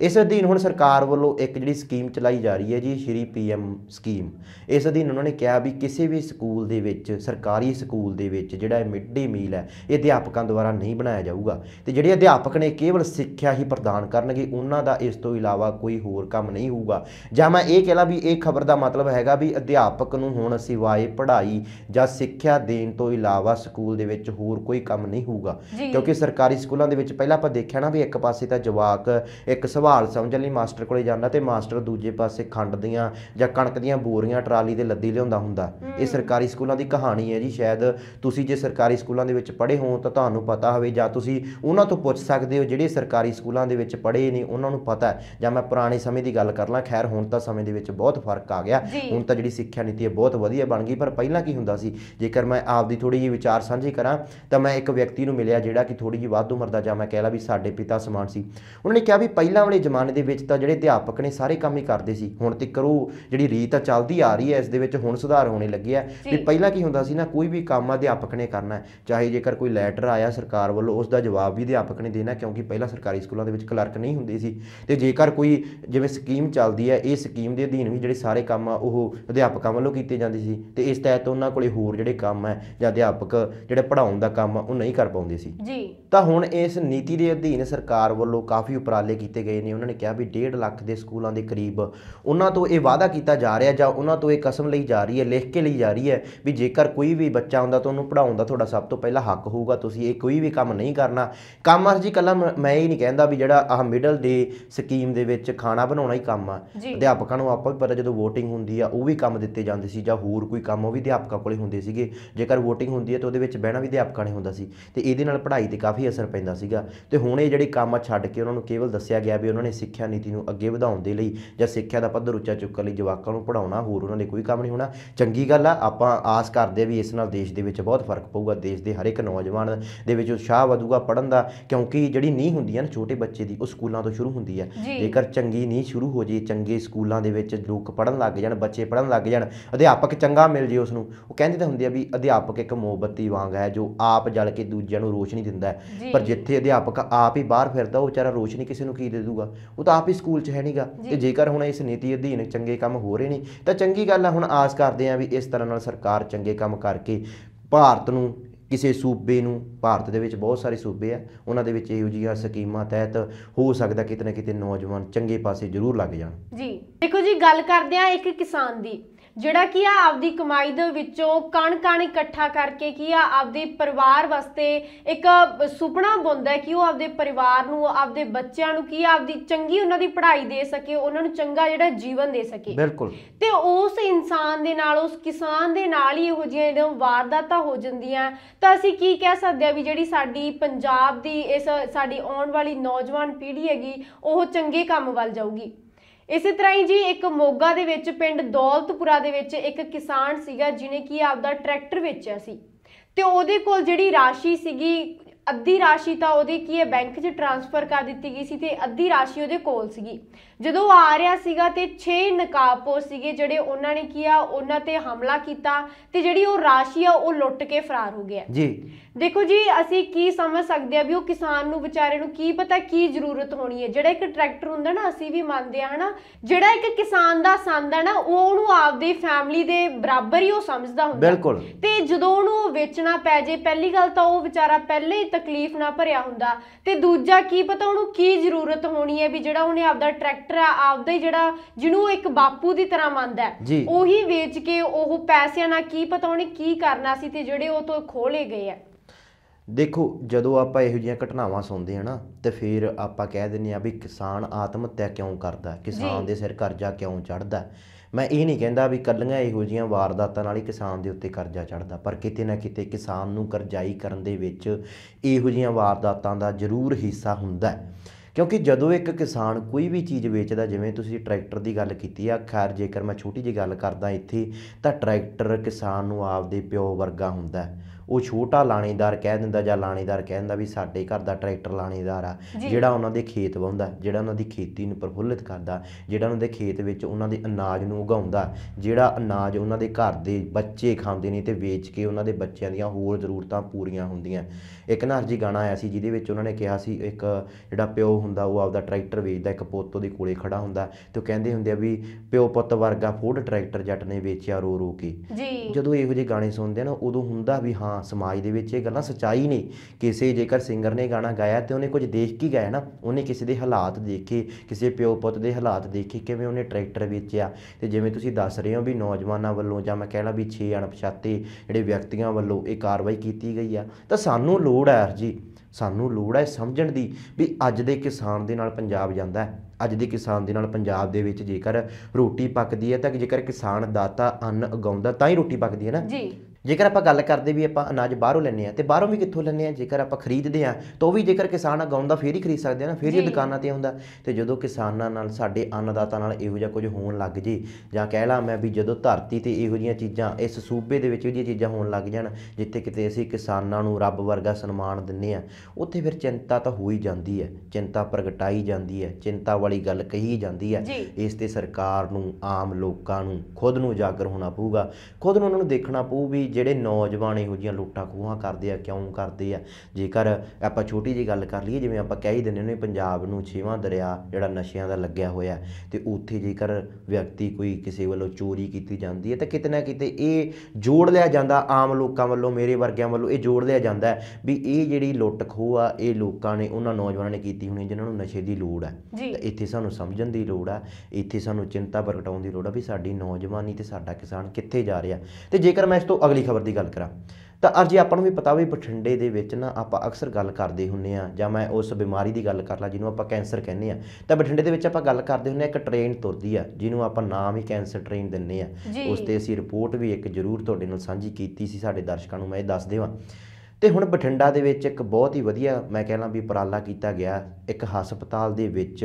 ਇਸ ਅਧੀਨ ਹੁਣ ਸਰਕਾਰ ਵੱਲੋਂ ਇੱਕ ਜਿਹੜੀ ਸਕੀਮ ਚਲਾਈ ਜਾ ਰਹੀ ਹੈ ਜੀ ਸ਼੍ਰੀ ਪੀਐਮ ਸਕੀਮ ਇਸ ਅਧੀਨ ਉਹਨਾਂ ਨੇ ਕਿਹਾ ਵੀ ਕਿਸੇ ਵੀ ਸਕੂਲ ਦੇ ਵਿੱਚ ਸਰਕਾਰੀ ਸਕੂਲ ਦੇ ਵਿੱਚ ਜਿਹੜਾ ਮਿੱਡ ਡੇ ਮੀਲ ਹੈ ਇਹ ਅਧਿਆਪਕਾਂ ਦੁਆਰਾ ਨਹੀਂ ਬਣਾਇਆ ਜਾਊਗਾ ਤੇ ਜਿਹੜੇ ਅਧਿਆਪਕ ਨੇ ਕੇਵਲ ਸਿੱਖਿਆ ਹੀ ਪ੍ਰਦਾਨ ਕਰਨਗੇ ਉਹਨਾਂ ਦਾ ਇਸ ਤੋਂ ਇਲਾਵਾ ਕੋਈ ਹੋਰ ਕੰਮ ਨਹੀਂ ਹੋਊਗਾ ਜਾਂ ਮੈਂ ਇਹ ਕਹਿਲਾ ਵੀ ਇਹ ਖਬਰ ਦਾ ਮਤਲਬ ਹੈਗਾ ਵੀ ਅਧਿਆਪਕ ਨੂੰ ਹੁਣ ਸਿਵਾਏ ਪੜ੍ਹਾਈ ਜਾਂ ਸਿੱਖਿਆ ਦੇਣ ਤੋਂ ਇਲਾਵਾ ਸਕੂਲ ਦੇ ਵਿੱਚ ਹੋਰ ਕੋਈ ਕੰਮ ਨਹੀਂ ਹੋਊਗਾ ਕਿਉਂਕਿ ਸਰਕਾਰੀ ਸਕੂਲਾਂ ਦੇ ਵਿੱਚ ਪਹਿਲਾਂ ਆਪਾਂ ਦੇਖਿਆ ਨਾ ਵੀ ਇੱਕ ਪਾਸੇ ਤਾਂ ਜਵਾਕ ਇੱਕ ਸਵਾਲ ਸਮਝਣ ਲਈ ਮਾਸਟਰ ਕੋਲੇ ਜਾਂਦਾ ਤੇ ਮਾਸਟਰ ਦੂਜੇ ਪਾਸੇ ਖੰਡ ਦੀਆਂ ਜਾਂ ਕਣਕ ਦੀਆਂ ਬੋਰੀਆਂ ਟਰਾਲੀ ਦੇ ਲੱਦੀ ਲਿਆਉਂਦਾ ਹੁੰਦਾ ਇਹ ਸਰਕਾਰੀ ਸਕੂਲਾਂ ਦੀ ਕਹਾਣੀ ਕਹਾਣੀ ਹੈ ਜੀ ਸ਼ਾਇਦ ਤੁਸੀਂ ਜੇ ਸਰਕਾਰੀ ਸਕੂਲਾਂ ਦੇ ਵਿੱਚ ਪੜ੍ਹੇ ਹੋ ਤਾਂ ਤੁਹਾਨੂੰ ਪਤਾ ਹੋਵੇ ਜਾਂ ਤੁਸੀਂ ਉਹਨਾਂ ਤੋਂ ਪੁੱਛ ਸਕਦੇ ਹੋ ਜਿਹੜੇ ਸਰਕਾਰੀ ਸਕੂਲਾਂ ਦੇ ਵਿੱਚ ਪੜ੍ਹੇ ਨੇ ਉਹਨਾਂ ਨੂੰ ਪਤਾ ਜਾਂ ਮੈਂ ਪੁਰਾਣੇ ਸਮੇਂ ਦੀ ਗੱਲ ਕਰ ਲਾਂ ਖੈਰ ਹੁਣ ਤਾਂ ਸਮੇਂ ਦੇ ਵਿੱਚ ਬਹੁਤ ਫਰਕ ਆ ਗਿਆ ਹੁਣ ਤਾਂ ਜਿਹੜੀ ਸਿੱਖਿਆ ਨੀਤੀ ਹੈ ਬਹੁਤ ਵਧੀਆ ਬਣ ਗਈ ਪਰ ਪਹਿਲਾਂ ਕੀ ਹੁੰਦਾ ਸੀ ਜੇਕਰ ਮੈਂ ਆਪਦੀ ਥੋੜੀ ਜਿਹੀ ਵਿਚਾਰ ਸਾਂਝੀ ਕਰਾਂ ਤਾਂ ਮੈਂ ਇੱਕ ਵਿਅਕਤੀ ਨੂੰ ਮਿਲਿਆ ਜਿਹੜਾ ਕਿ ਥੋੜੀ ਜਿਹੀ ਵੱਧ ਉਮਰ ਦਾ ਜਾਂ ਮੈਂ ਕਹਿ ਲਾ ਵੀ ਸਾਡੇ ਪਿਤਾ ਸਮਾਨ ਸੀ ਉਹਨਾਂ ਨੇ ਕਿਹਾ ਵੀ ਪਹਿਲਾਂ ਵਾਲੇ ਜ਼ਮਾਨੇ ਦੇ ਵਿੱਚ ਤਾਂ ਜਿਹੜੇ ਅਧਿਆਪਕ ਨੇ ਸਾਰੇ ਕੰਮ ਹੀ ਕਰਦੇ ਸੀ ਹੁਣ ਤੇ ਕਰੋ ਜਿਹੜੀ ਰੀਤ ਆ ਚੱਲਦੀ ਆ ਰਹੀ ਹੈ ਇਸ ਦੇ ਵਿੱਚ ਹੁਣ ਸੁਧਾਰ ਹੋਣੇ ਲੱਗੇ ਆ ਵੀ ਪਹਿਲਾਂ ਕੀ ਹੁੰਦਾ ਹੁੰਦਾ ਸੀ ਨਾ ਕੋਈ ਵੀ ਕੰਮ ਅਧਿਆਪਕ ਨੇ ਕਰਨਾ ਚਾਹੇ ਜੇਕਰ ਕੋਈ ਲੈਟਰ ਆਇਆ ਸਰਕਾਰ ਵੱਲੋਂ ਉਸ ਦਾ ਜਵਾਬ ਵੀ ਅਧਿਆਪਕ ਨੇ ਦੇਣਾ ਕਿਉਂਕਿ ਪਹਿਲਾਂ ਸਰਕਾਰੀ ਸਕੂਲਾਂ ਦੇ ਵਿੱਚ ਕਲਰਕ ਨਹੀਂ ਹੁੰਦੇ ਸੀ ਤੇ ਜੇਕਰ ਕੋਈ ਜਿਵੇਂ ਸਕੀਮ ਚੱਲਦੀ ਹੈ ਇਹ ਸਕੀਮ ਦੇ ਅਧੀਨ ਵੀ ਜਿਹੜੇ ਸਾਰੇ ਕੰਮ ਆ ਉਹ ਅਧਿਆਪਕਾਂ ਵੱਲੋਂ ਕੀਤੇ ਜਾਂਦੇ ਸੀ ਤੇ ਇਸ ਤਹਿਤ ਉਹਨਾਂ ਕੋਲੇ ਹੋਰ ਜਿਹੜੇ ਕੰਮ ਹੈ ਜਾਂ ਅਧਿਆਪਕ ਜਿਹੜੇ ਪੜਾਉਣ ਦਾ ਕੰਮ ਆ ਉਹ ਨਹੀਂ ਕਰ ਪਾਉਂਦੇ ਸੀ ਜੀ ਤਾਂ ਹੁਣ ਇਸ ਨੀਤੀ ਦੇ ਅਧੀਨ ਸਰਕਾਰ ਵੱਲੋਂ ਕਾਫੀ ਉਪਰਾਲੇ ਕੀਤੇ ਗਏ ਨੇ ਉਹਨਾਂ ਨੇ ਕਿਹਾ ਵੀ 1.5 ਲੱਖ ਦੇ ਸਕੂਲਾਂ ਦੇ ਕਰੀਬ ਉਹਨਾਂ ਤੋਂ ਇਹ ਵਾਅਦਾ ਕੀਤਾ ਜਾ ਰਿਹਾ ਜਾਂ ਉਹਨਾਂ ਤੋਂ ਇਹ ਕਸਮ ਲਈ ਜਾ ਰਹੀ ਹੈ ਲਿਖ ਕੇ ਲਈ ਜਾ ਰਹੀ ਹੈ ਵੀ ਜੇਕਰ ਕੋਈ ਵੀ ਬੱਚਾ ਹੁੰਦਾ ਤਾਂ ਉਹਨੂੰ ਪੜਾਉਣ ਦਾ ਤੁਹਾਡਾ ਸਭ ਤੋਂ ਪਹਿਲਾਂ ਹੱਕ ਹੋਊਗਾ ਤੁਸੀਂ ਇਹ ਕੋਈ ਵੀ ਕੰਮ ਨਹੀਂ ਕਰਨਾ ਕੰਮ ਜੀ ਕੱਲਾ ਮੈਂ ਇਹ ਨਹੀਂ ਕਹਿੰਦਾ ਵੀ ਜਿਹੜਾ ਆਹ ਮਿਡਲ ਡੇ ਸਕੀਮ ਦੇ ਵਿੱਚ ਖਾਣਾ ਬਣਾਉਣਾ ਹੀ ਕੰਮ ਆ ਅਧਿਆਪਕਾਂ ਨੂੰ ਆਪਾਂ ਵੀ ਪਤਾ ਜਦੋਂ VOTING ਹੁੰਦੀ ਆ ਉਹ ਵੀ ਕੰਮ ਦਿੱਤੇ ਜਾਂਦੇ ਸੀ ਜਾਂ ਹੋਰ ਕੋਈ ਕੰਮ ਉਹ ਵੀ ਅਧਿਆਪਕਾਂ ਕੋਲੇ ਹੁੰਦੇ ਸੀਗੇ ਜੇਕਰ VOTING ਹੁੰਦੀ ਹੈ ਤਾਂ ਉਹਦੇ ਵਿੱਚ ਬਹਿਣਾ ਵੀ ਅਧਿਆਪਕਾਂ ਨੇ ਹੁੰਦਾ ਸੀ ਤੇ ਇਹਦੇ ਨਾਲ ਪੜ੍ਹਾਈ ਤੇ ਕਾਫੀ ਅਸਰ ਪੈਂਦਾ ਸੀਗਾ ਤੇ ਹੁਣ ਇਹ ਜਿਹੜੇ ਕੰਮ ਆ ਛੱਡ ਕੇ ਉਹਨਾਂ ਨੂੰ ਕੇਵਲ ਦੱਸਿਆ ਗਿਆ ਵੀ ਉਹਨਾਂ ਨੇ ਸਿੱਖਿਆ ਨੀਤੀ ਨੂੰ ਅੱਗੇ ਵਧਾਉਣ ਦੇ ਲਈ ਜਾਂ ਸਿੱਖਿਆ ਦਾ ਪੱਧਰ ਉੱਚਾ ਚੁੱਕਣ ਲਈ ਜਵਾਕਾਂ ਨੂੰ ਪੜਾਉਣਾ ਹੋਰ ਉਹਨਾਂ ਨੇ ਕੋਈ ਕੰਮ ਨਹੀਂ ਹੋਣਾ ਚੰਗੀ ਗੱਲ ਆ ਆਪਾਂ ਆਸ ਕਰ ਕਰਦੇ ਵੀ ਇਸ ਨਾਲ ਦੇਸ਼ ਦੇ ਵਿੱਚ ਬਹੁਤ ਫਰਕ ਪਊਗਾ ਦੇਸ਼ ਦੇ ਹਰ ਇੱਕ ਨੌਜਵਾਨ ਦੇ ਵਿੱਚ ਉਤਸ਼ਾਹ ਵਧੂਗਾ ਪੜਨ ਦਾ ਕਿਉਂਕਿ ਜਿਹੜੀ ਨੀਂਹ ਹੁੰਦੀ ਹੈ ਨਾ ਛੋਟੇ ਬੱਚੇ ਦੀ ਉਹ ਸਕੂਲਾਂ ਤੋਂ ਸ਼ੁਰੂ ਹੁੰਦੀ ਹੈ ਜੇਕਰ ਚੰਗੀ ਨੀਂਹ ਸ਼ੁਰੂ ਹੋ ਜੇ ਚੰਗੇ ਸਕੂਲਾਂ ਦੇ ਵਿੱਚ ਲੋਕ ਪੜਨ ਲੱਗ ਜਾਣ ਬੱਚੇ ਪੜਨ ਲੱਗ ਜਾਣ ਅਧਿਆਪਕ ਚੰਗਾ ਮਿਲ ਜੇ ਉਸ ਨੂੰ ਉਹ ਕਹਿੰਦੇ ਤਾਂ ਹੁੰਦੇ ਆ ਵੀ ਅਧਿਆਪਕ ਇੱਕ ਮੋਮਬੱਤੀ ਵਾਂਗ ਹੈ ਜੋ ਆਪ ਜਲ ਕੇ ਦੂਜਿਆਂ ਨੂੰ ਰੋਸ਼ਨੀ ਦਿੰਦਾ ਪਰ ਜਿੱਥੇ ਅਧਿਆਪਕ ਆਪ ਹੀ ਬਾਹਰ ਫਿਰਦਾ ਉਹ ਵਿਚਾਰਾ ਰੋਸ਼ਨੀ ਕਿਸੇ ਨੂੰ ਕੀ ਦੇ ਦੂਗਾ ਉਹ ਤਾਂ ਆਪ ਹੀ ਸਕੂਲ 'ਚ ਹੈ ਨਹੀਂਗਾ ਤੇ ਜੇਕਰ ਹੁਣ ਇਸ ਨੀਤੀ ਅਧੀਨ ਚੰਗੇ ਕੰਮ ਹੋ ਰਹੇ ਨੇ ਤਾਂ ਚੰਗੀ ਗੱਲ ਆ ਹੁਣ ਆਸ ਕਰਦੇ ਆ ਵੀ ਇਸ ਤਰ੍ਹਾਂ ਨਾਲ ਸਰਕਾਰ ਚੰਗੇ ਕੰਮ ਕੰਮ ਕਰਕੇ ਭਾਰਤ ਨੂੰ ਕਿਸੇ ਸੂਬੇ ਨੂੰ ਭਾਰਤ ਦੇ ਵਿੱਚ ਬਹੁਤ ਸਾਰੇ ਸੂਬੇ ਆ ਉਹਨਾਂ ਦੇ ਵਿੱਚ ਇਹੋ ਜਿਹੀਆਂ ਸਕੀਮਾਂ ਤਹਿਤ ਹੋ ਸਕਦਾ ਕਿਤੇ ਨਾ ਕਿਤੇ ਨੌਜਵਾਨ ਚੰਗੇ ਪਾਸੇ ਜ਼ਰੂਰ ਲੱਗ ਜਾਣ ਜੀ ਦੇਖੋ ਜੀ ਗੱਲ ਕਰਦੇ ਆ ਇੱਕ ਕਿਸਾਨ ਦੀ ਜਿਹੜਾ ਕੀ ਆ ਆਪਦੀ ਕਮਾਈ ਦੇ ਵਿੱਚੋਂ ਕਣ ਕਣ ਇਕੱਠਾ ਕਰਕੇ ਕੀ ਆ ਆਪਦੇ ਪਰਿਵਾਰ ਵਾਸਤੇ ਇੱਕ ਸੁਪਨਾ ਬੁੰਦਾ ਕਿ ਉਹ ਆਪਦੇ ਪਰਿਵਾਰ ਨੂੰ ਆਪਦੇ ਬੱਚਿਆਂ ਨੂੰ ਕੀ ਆ ਆਪਦੀ ਚੰਗੀ ਉਹਨਾਂ ਦੀ ਪੜ੍ਹਾਈ ਦੇ ਸਕੇ ਉਹਨਾਂ ਨੂੰ ਚੰਗਾ ਜਿਹੜਾ ਜੀਵਨ ਦੇ ਸਕੇ ਬਿਲਕੁਲ ਤੇ ਉਸ ਇਨਸਾਨ ਦੇ ਨਾਲ ਉਸ ਕਿਸਾਨ ਦੇ ਨਾਲ ਹੀ ਇਹੋ ਜਿਹੀਆਂ ਜਿਹੜੀਆਂ ਵਾਰਦਾਤਾਂ ਹੋ ਜਾਂਦੀਆਂ ਤਾਂ ਅਸੀਂ ਕੀ ਕਹਿ ਸਕਦੇ ਆ ਵੀ ਜਿਹੜੀ ਸਾਡੀ ਪੰਜਾਬ ਦੀ ਇਸ ਸਾਡੀ ਆਉਣ ਵਾਲੀ ਨੌਜਵਾਨ ਪੀੜ੍ਹੀ ਹੈਗੀ ਉਹ ਚੰਗੇ ਕੰਮ ਵੱਲ ਜਾਊਗੀ ਇਸੇ ਤਰ੍ਹਾਂ ਹੀ ਜੀ ਇੱਕ ਮੋਗਾ ਦੇ ਵਿੱਚ ਪਿੰਡ ਦੌਲਤਪੁਰਾ ਦੇ ਵਿੱਚ ਇੱਕ ਕਿਸਾਨ ਸੀਗਾ ਜਿਨੇ ਕੀ ਆਪਦਾ ਟਰੈਕਟਰ ਵੇਚਿਆ ਸੀ ਤੇ ਉਹਦੇ ਕੋਲ ਜਿਹੜੀ ਰਾਸ਼ੀ ਸੀਗੀ ਅੱਧੀ ਰਾਸ਼ੀ ਤਾਂ ਉਹਦੀ ਕੀ ਹੈ ਬੈਂਕ 'ਚ ਟ੍ਰਾਂਸਫਰ ਕਰ ਦਿੱਤੀ ਗਈ ਸੀ ਤੇ ਅੱਧੀ ਰਾਸ਼ੀ ਉਹਦੇ ਕੋਲ ਸੀਗੀ ਜਦੋਂ ਆ ਰਿਹਾ ਸੀਗਾ ਤੇ 6 ਨਕਾਬਪੋਸ਼ ਸੀਗੇ ਜਿਹੜੇ ਉਹਨਾਂ ਨੇ ਕੀਆ ਉਹਨਾਂ ਤੇ ਹਮਲਾ ਕੀਤਾ ਤੇ ਜਿਹੜੀ ਉਹ ਰਾਸ਼ੀ ਆ ਉਹ ਲੁੱਟ ਕੇ ਫਰਾਰ ਹੋ ਗਿਆ ਜੀ ਦੇਖੋ ਜੀ ਅਸੀਂ ਕੀ ਸਮਝ ਸਕਦੇ ਆ ਵੀ ਉਹ ਕਿਸਾਨ ਨੂੰ ਵਿਚਾਰੇ ਨੂੰ ਕੀ ਪਤਾ ਕੀ ਜ਼ਰੂਰਤ ਹੋਣੀ ਹੈ ਜਿਹੜਾ ਇੱਕ ਟਰੈਕਟਰ ਹੁੰਦਾ ਨਾ ਅਸੀਂ ਵੀ ਮੰਨਦੇ ਆ ਹਨਾ ਜਿਹੜਾ ਇੱਕ ਕਿਸਾਨ ਦਾ ਸੰਦ ਹੈ ਨਾ ਉਹ ਉਹਨੂੰ ਆਪਦੀ ਫੈਮਿਲੀ ਦੇ ਬਰਾਬਰ ਹੀ ਉਹ ਸਮਝਦਾ ਹੁੰਦਾ ਬਿਲਕੁਲ ਤੇ ਜਦੋਂ ਉਹਨੂੰ ਵੇਚਣਾ ਪੈ ਜੇ ਪਹਿਲੀ ਗੱਲ ਤਾਂ ਉਹ ਵਿਚਾਰਾ ਪਹਿਲੇ ਹੀ ਤਕਲੀਫ ਨਾਲ ਭਰਿਆ ਹੁੰਦਾ ਤੇ ਦੂਜਾ ਕੀ ਪਤਾ ਉਹਨੂੰ ਕੀ ਜ਼ਰੂਰਤ ਹੋਣੀ ਹੈ ਵੀ ਜਿਹੜਾ ਉਹਨੇ ਆਪਦਾ ਟਰੈਕਟਰ ਕੈਰੈਕਟਰ ਆ ਆਪਦਾ ਹੀ ਜਿਹੜਾ ਜਿਹਨੂੰ ਇੱਕ ਬਾਪੂ ਦੀ ਤਰ੍ਹਾਂ ਮੰਨਦਾ ਉਹੀ ਵੇਚ ਕੇ ਉਹ ਪੈਸਿਆਂ ਨਾਲ ਕੀ ਪਤਾ ਉਹਨੇ ਕੀ ਕਰਨਾ ਸੀ ਤੇ ਜਿਹੜੇ ਉਹ ਤੋਂ ਖੋਲੇ ਗਏ ਆ ਦੇਖੋ ਜਦੋਂ ਆਪਾਂ ਇਹੋ ਜਿਹੀਆਂ ਘਟਨਾਵਾਂ ਸੁਣਦੇ ਹਾਂ ਨਾ ਤੇ ਫਿਰ ਆਪਾਂ ਕਹਿ ਦਿੰਨੇ ਆ ਵੀ ਕਿਸਾਨ ਆਤਮ ਹੱਤਿਆ ਕਿਉਂ ਕਰਦਾ ਕਿਸਾਨ ਦੇ ਸਿਰ ਕਰਜ਼ਾ ਕਿਉਂ ਚੜਦਾ ਮੈਂ ਇਹ ਨਹੀਂ ਕਹਿੰਦਾ ਵੀ ਕੱਲੀਆਂ ਇਹੋ ਜਿਹੀਆਂ ਵਾਰਦਾਤਾਂ ਨਾਲ ਹੀ ਕਿਸਾਨ ਦੇ ਉੱਤੇ ਕਰਜ਼ਾ ਚੜਦਾ ਪਰ ਕਿਤੇ ਨਾ ਕਿਤੇ ਕਿਸਾਨ ਨੂੰ ਕਰਜ਼ਾਈ ਕਰਨ ਦੇ ਵਿੱਚ ਇਹੋ ਜਿਹੀਆਂ ਵਾਰਦਾਤਾਂ ਦਾ ਜ਼ਰੂਰ ਹਿੱਸਾ ਹੁੰਦਾ ਹੈ ਕਿਉਂਕਿ ਜਦੋਂ ਇੱਕ ਕਿਸਾਨ ਕੋਈ ਵੀ ਚੀਜ਼ ਵੇਚਦਾ ਜਿਵੇਂ ਤੁਸੀਂ ਟਰੈਕਟਰ ਦੀ ਗੱਲ ਕੀਤੀ ਆ ਖੈਰ ਜੇਕਰ ਮੈਂ ਛੋਟੀ ਜਿਹੀ ਗੱਲ ਕਰਦਾ ਇੱਥੇ ਤਾਂ ਟਰੈਕਟਰ ਕਿਸਾਨ ਨੂੰ ਆਪਦੇ ਪਿਓ ਵਰਗਾ ਹੁੰਦਾ ਉਹ ਛੋਟਾ ਲਾਣੇਦਾਰ ਕਹਿ ਦਿੰਦਾ ਜਾਂ ਲਾਣੇਦਾਰ ਕਹਿ ਦਿੰਦਾ ਵੀ ਸਾਡੇ ਘਰ ਦਾ ਟਰੈਕਟਰ ਲਾਣੇਦਾਰ ਆ ਜਿਹੜਾ ਉਹਨਾਂ ਦੇ ਖੇਤ ਵਾਉਂਦਾ ਜਿਹੜਾ ਉਹਨਾਂ ਦੀ ਖੇਤੀ ਨੂੰ ਪ੍ਰਫੁੱਲਿਤ ਕਰਦਾ ਜਿਹੜਾ ਉਹਨਾਂ ਦੇ ਖੇਤ ਵਿੱਚ ਉਹਨਾਂ ਦੇ ਅਨਾਜ ਨੂੰ ਉਗਾਉਂਦਾ ਜਿਹੜਾ ਅਨਾਜ ਉਹਨਾਂ ਦੇ ਘਰ ਦੇ ਬੱਚੇ ਖਾਂਦੇ ਨੇ ਤੇ ਵੇਚ ਕੇ ਉਹਨਾਂ ਦੇ ਬੱਚਿਆਂ ਦੀਆਂ ਹੋਰ ਜ਼ਰੂਰਤਾਂ ਪੂਰੀਆਂ ਹੁੰਦੀਆਂ ਇੱਕ ਨਰਜੀ ਗਾਣਾ ਆਇਆ ਸੀ ਜਿਹਦੇ ਵਿੱਚ ਉਹਨਾਂ ਨੇ ਕਿਹਾ ਸੀ ਇੱਕ ਜਿਹੜਾ ਪਿਓ ਹੁੰਦਾ ਉਹ ਆਪਦਾ ਟਰੈਕਟਰ ਵੇਚਦਾ ਇੱਕ ਪੁੱਤ ਉਹਦੇ ਕੋਲੇ ਖੜਾ ਹੁੰਦਾ ਤੇ ਉਹ ਕਹਿੰਦੇ ਹੁੰਦੇ ਆ ਵੀ ਪਿਓ ਪੁੱਤ ਵਰਗਾ ਫੋਰਡ ਟਰੈਕਟਰ ਜੱਟ ਨੇ ਵੇਚਿਆ ਰੋ ਰੋ ਕੇ ਜਦੋਂ ਇਹੋ ਜਿਹੇ ਗਾਣੇ ਸੁਣਦੇ ਆ ਨਾ ਉਦੋਂ ਹੁੰਦਾ ਵੀ ਹਾਂ ਹਾਂ ਸਮਾਜ ਦੇ ਵਿੱਚ ਇਹ ਗੱਲਾਂ ਸਚਾਈ ਨੇ ਕਿਸੇ ਜੇਕਰ ਸਿੰਗਰ ਨੇ ਗਾਣਾ ਗਾਇਆ ਤੇ ਉਹਨੇ ਕੁਝ ਦੇਖ ਕੇ ਗਾਇਆ ਨਾ ਉਹਨੇ ਕਿਸੇ ਦੇ ਹਾਲਾਤ ਦੇਖੇ ਕਿਸੇ ਪਿਓ ਪੁੱਤ ਦੇ ਹਾਲਾਤ ਦੇਖੇ ਕਿਵੇਂ ਉਹਨੇ ਟਰੈਕਟਰ ਵੇਚਿਆ ਤੇ ਜਿਵੇਂ ਤੁਸੀਂ ਦੱਸ ਰਹੇ ਹੋ ਵੀ ਨੌਜਵਾਨਾਂ ਵੱਲੋਂ ਜਾਂ ਮੈਂ ਕਹਿਣਾ ਵੀ 6 ਅਣਪਛਾਤੇ ਜਿਹੜੇ ਵਿਅਕਤੀਆਂ ਵੱਲੋਂ ਇਹ ਕਾਰਵਾਈ ਕੀਤੀ ਗਈ ਆ ਤਾਂ ਸਾਨੂੰ ਲੋੜ ਹੈ ਜੀ ਸਾਨੂੰ ਲੋੜ ਹੈ ਸਮਝਣ ਦੀ ਵੀ ਅੱਜ ਦੇ ਕਿਸਾਨ ਦੇ ਨਾਲ ਪੰਜਾਬ ਜਾਂਦਾ ਹੈ ਅੱਜ ਦੇ ਕਿਸਾਨ ਦੇ ਨਾਲ ਪੰਜਾਬ ਦੇ ਵਿੱਚ ਜੇਕਰ ਰੋਟੀ ਪੱਕਦੀ ਹੈ ਤਾਂ ਜੇਕਰ ਕਿਸਾਨ ਦਾਤਾ ਅੰਨ ਉਗਾਉਂਦਾ ਤਾਂ ਹੀ ਰੋਟੀ ਪੱਕਦੀ ਹੈ ਨਾ ਜੀ ਜੇਕਰ ਆਪਾਂ ਗੱਲ ਕਰਦੇ ਵੀ ਆਪਾਂ ਅਨਾਜ ਬਾਹਰੋਂ ਲੈਣੇ ਆ ਤੇ ਬਾਹਰੋਂ ਵੀ ਕਿੱਥੋਂ ਲੈਣੇ ਆ ਜੇਕਰ ਆਪਾਂ ਖਰੀਦਦੇ ਆ ਤਾਂ ਉਹ ਵੀ ਜੇਕਰ ਕਿਸਾਨ ਅਗਾਉਣ ਦਾ ਫੇਰ ਹੀ ਖਰੀਦ ਸਕਦੇ ਆ ਨਾ ਫੇਰ ਹੀ ਦੁਕਾਨਾਂ ਤੇ ਆਉਂਦਾ ਤੇ ਜਦੋਂ ਕਿਸਾਨਾਂ ਨਾਲ ਸਾਡੇ ਅੰਨਦਾਤਾ ਨਾਲ ਇਹੋ ਜਿਹਾ ਕੁਝ ਹੋਣ ਲੱਗ ਜੇ ਜਾਂ ਕਹਿ ਲਾ ਮੈਂ ਵੀ ਜਦੋਂ ਧਰਤੀ ਤੇ ਇਹੋ ਜੀਆਂ ਚੀਜ਼ਾਂ ਇਸ ਸੂਬੇ ਦੇ ਵਿੱਚ ਇਹੋ ਜੀਆਂ ਚੀਜ਼ਾਂ ਹੋਣ ਲੱਗ ਜਾਣ ਜਿੱਥੇ ਕਿਤੇ ਅਸੀਂ ਕਿਸਾਨਾਂ ਨੂੰ ਰੱਬ ਵਰਗਾ ਸਨਮਾਨ ਦਿੰਨੇ ਆ ਉੱਥੇ ਫਿਰ ਚਿੰਤਾ ਤਾਂ ਹੋ ਹੀ ਜਾਂਦੀ ਹੈ ਚਿੰਤਾ ਪ੍ਰਗਟਾਈ ਜਾਂਦੀ ਹੈ ਚਿੰਤਾ ਵਾਲੀ ਗੱਲ ਕਹੀ ਜਾਂਦੀ ਹੈ ਇਸ ਤੇ ਸਰਕਾਰ ਨੂੰ ਆਮ ਲੋਕਾਂ ਨੂੰ ਖੁਦ ਨੂੰ ਜਾਗਰ ਹੋਣਾ ਪਊਗਾ ਖੁਦ ਨੂੰ ਉਹਨਾਂ ਨੂੰ ਦੇਖਣਾ ਪਊ ਵੀ ਜਿਹੜੇ ਨੌਜਵਾਨ ਇਹੋ ਜੀਆਂ ਲੁੱਟਾਂ ਖੋਹਾਂ ਕਰਦੇ ਆ ਕਿਉਂ ਕਰਦੇ ਆ ਜੇਕਰ ਆਪਾਂ ਛੋਟੀ ਜੀ ਗੱਲ ਕਰ ਲਈਏ ਜਿਵੇਂ ਆਪਾਂ ਕਹਿ ਹੀ ਦਿੰਨੇ ਨੇ ਪੰਜਾਬ ਨੂੰ ਛੇਵਾਂ ਦਰਿਆ ਜਿਹੜਾ ਨਸ਼ਿਆਂ ਦਾ ਲੱਗਿਆ ਹੋਇਆ ਤੇ ਉੱਥੇ ਜੇਕਰ ਵਿਅਕਤੀ ਕੋਈ ਕਿਸੇ ਵੱਲੋਂ ਚੋਰੀ ਕੀਤੀ ਜਾਂਦੀ ਹੈ ਤਾਂ ਕਿਤਨਾ ਕਿਤੇ ਇਹ ਜੋੜ ਲਿਆ ਜਾਂਦਾ ਆਮ ਲੋਕਾਂ ਵੱਲੋਂ ਮੇਰੇ ਵਰਗਿਆਂ ਵੱਲੋਂ ਇਹ ਜੋੜ ਲਿਆ ਜਾਂਦਾ ਵੀ ਇਹ ਜਿਹੜੀ ਲੁੱਟ ਖੋਹ ਆ ਇਹ ਲੋਕਾਂ ਨੇ ਉਹਨਾਂ ਨੌਜਵਾਨਾਂ ਨੇ ਕੀਤੀ ਹੋਣੀ ਜਿਨ੍ਹਾਂ ਨੂੰ ਨਸ਼ੇ ਦੀ ਲੋੜ ਹੈ ਤਾਂ ਇੱਥੇ ਸਾਨੂੰ ਸਮਝਣ ਦੀ ਲੋੜ ਆ ਇੱਥੇ ਸਾਨੂੰ ਚਿੰਤਾ ਪ੍ਰਗਟਾਉਣ ਦੀ ਲੋੜ ਆ ਵੀ ਸਾਡੀ ਨੌਜਵਾਨੀ ਤੇ ਸਾਡਾ ਕਿਸਾਨ ਕਿੱਥੇ ਜਾ ਰਿਹਾ ਤੇ ਜੇਕਰ ਮੈਂ ਇਸ ਤੋਂ ਅਗਲੀ ਵਾਲੀ ਖਬਰ ਦੀ ਗੱਲ ਕਰਾਂ ਤਾਂ ਅਰ ਜੀ ਆਪਾਂ ਨੂੰ ਵੀ ਪਤਾ ਵੀ ਬਠਿੰਡੇ ਦੇ ਵਿੱਚ ਨਾ ਆਪਾਂ ਅਕਸਰ ਗੱਲ ਕਰਦੇ ਹੁੰਨੇ ਆ ਜਾਂ ਮੈਂ ਉਸ ਬਿਮਾਰੀ ਦੀ ਗੱਲ ਕਰ ਲਾ ਜਿਹਨੂੰ ਆਪਾਂ ਕੈਂਸਰ ਕਹਿੰਦੇ ਆ ਤਾਂ ਬਠਿੰਡੇ ਦੇ ਵਿੱਚ ਆਪਾਂ ਗੱਲ ਕਰਦੇ ਹੁੰਨੇ ਆ ਇੱਕ ਟ੍ਰੇਨ ਤੁਰਦੀ ਆ ਜਿਹਨੂੰ ਆਪਾਂ ਨਾਮ ਹੀ ਕੈਂਸਰ ਟ੍ਰੇਨ ਦਿੰਨੇ ਆ ਉਸ ਤੇ ਅਸੀਂ ਰਿਪੋਰਟ ਵੀ ਇੱਕ ਜ਼ਰੂਰ ਤੁਹਾਡੇ ਨਾਲ ਸਾਂਝੀ ਕੀਤੀ ਸੀ ਸਾਡੇ ਦਰਸ਼ਕਾਂ ਨੂੰ ਮੈਂ ਇਹ ਦੱਸ ਦੇਵਾਂ ਤੇ ਹੁਣ ਬਠਿੰਡਾ ਦੇ ਵਿੱਚ ਇੱਕ ਬਹੁਤ ਹੀ ਵਧੀਆ ਮੈਂ ਕਹਿਣਾ ਵੀ ਪਰਾਲਾ ਕੀਤਾ ਗਿਆ ਇੱਕ ਹਸਪਤਾਲ ਦੇ ਵਿੱਚ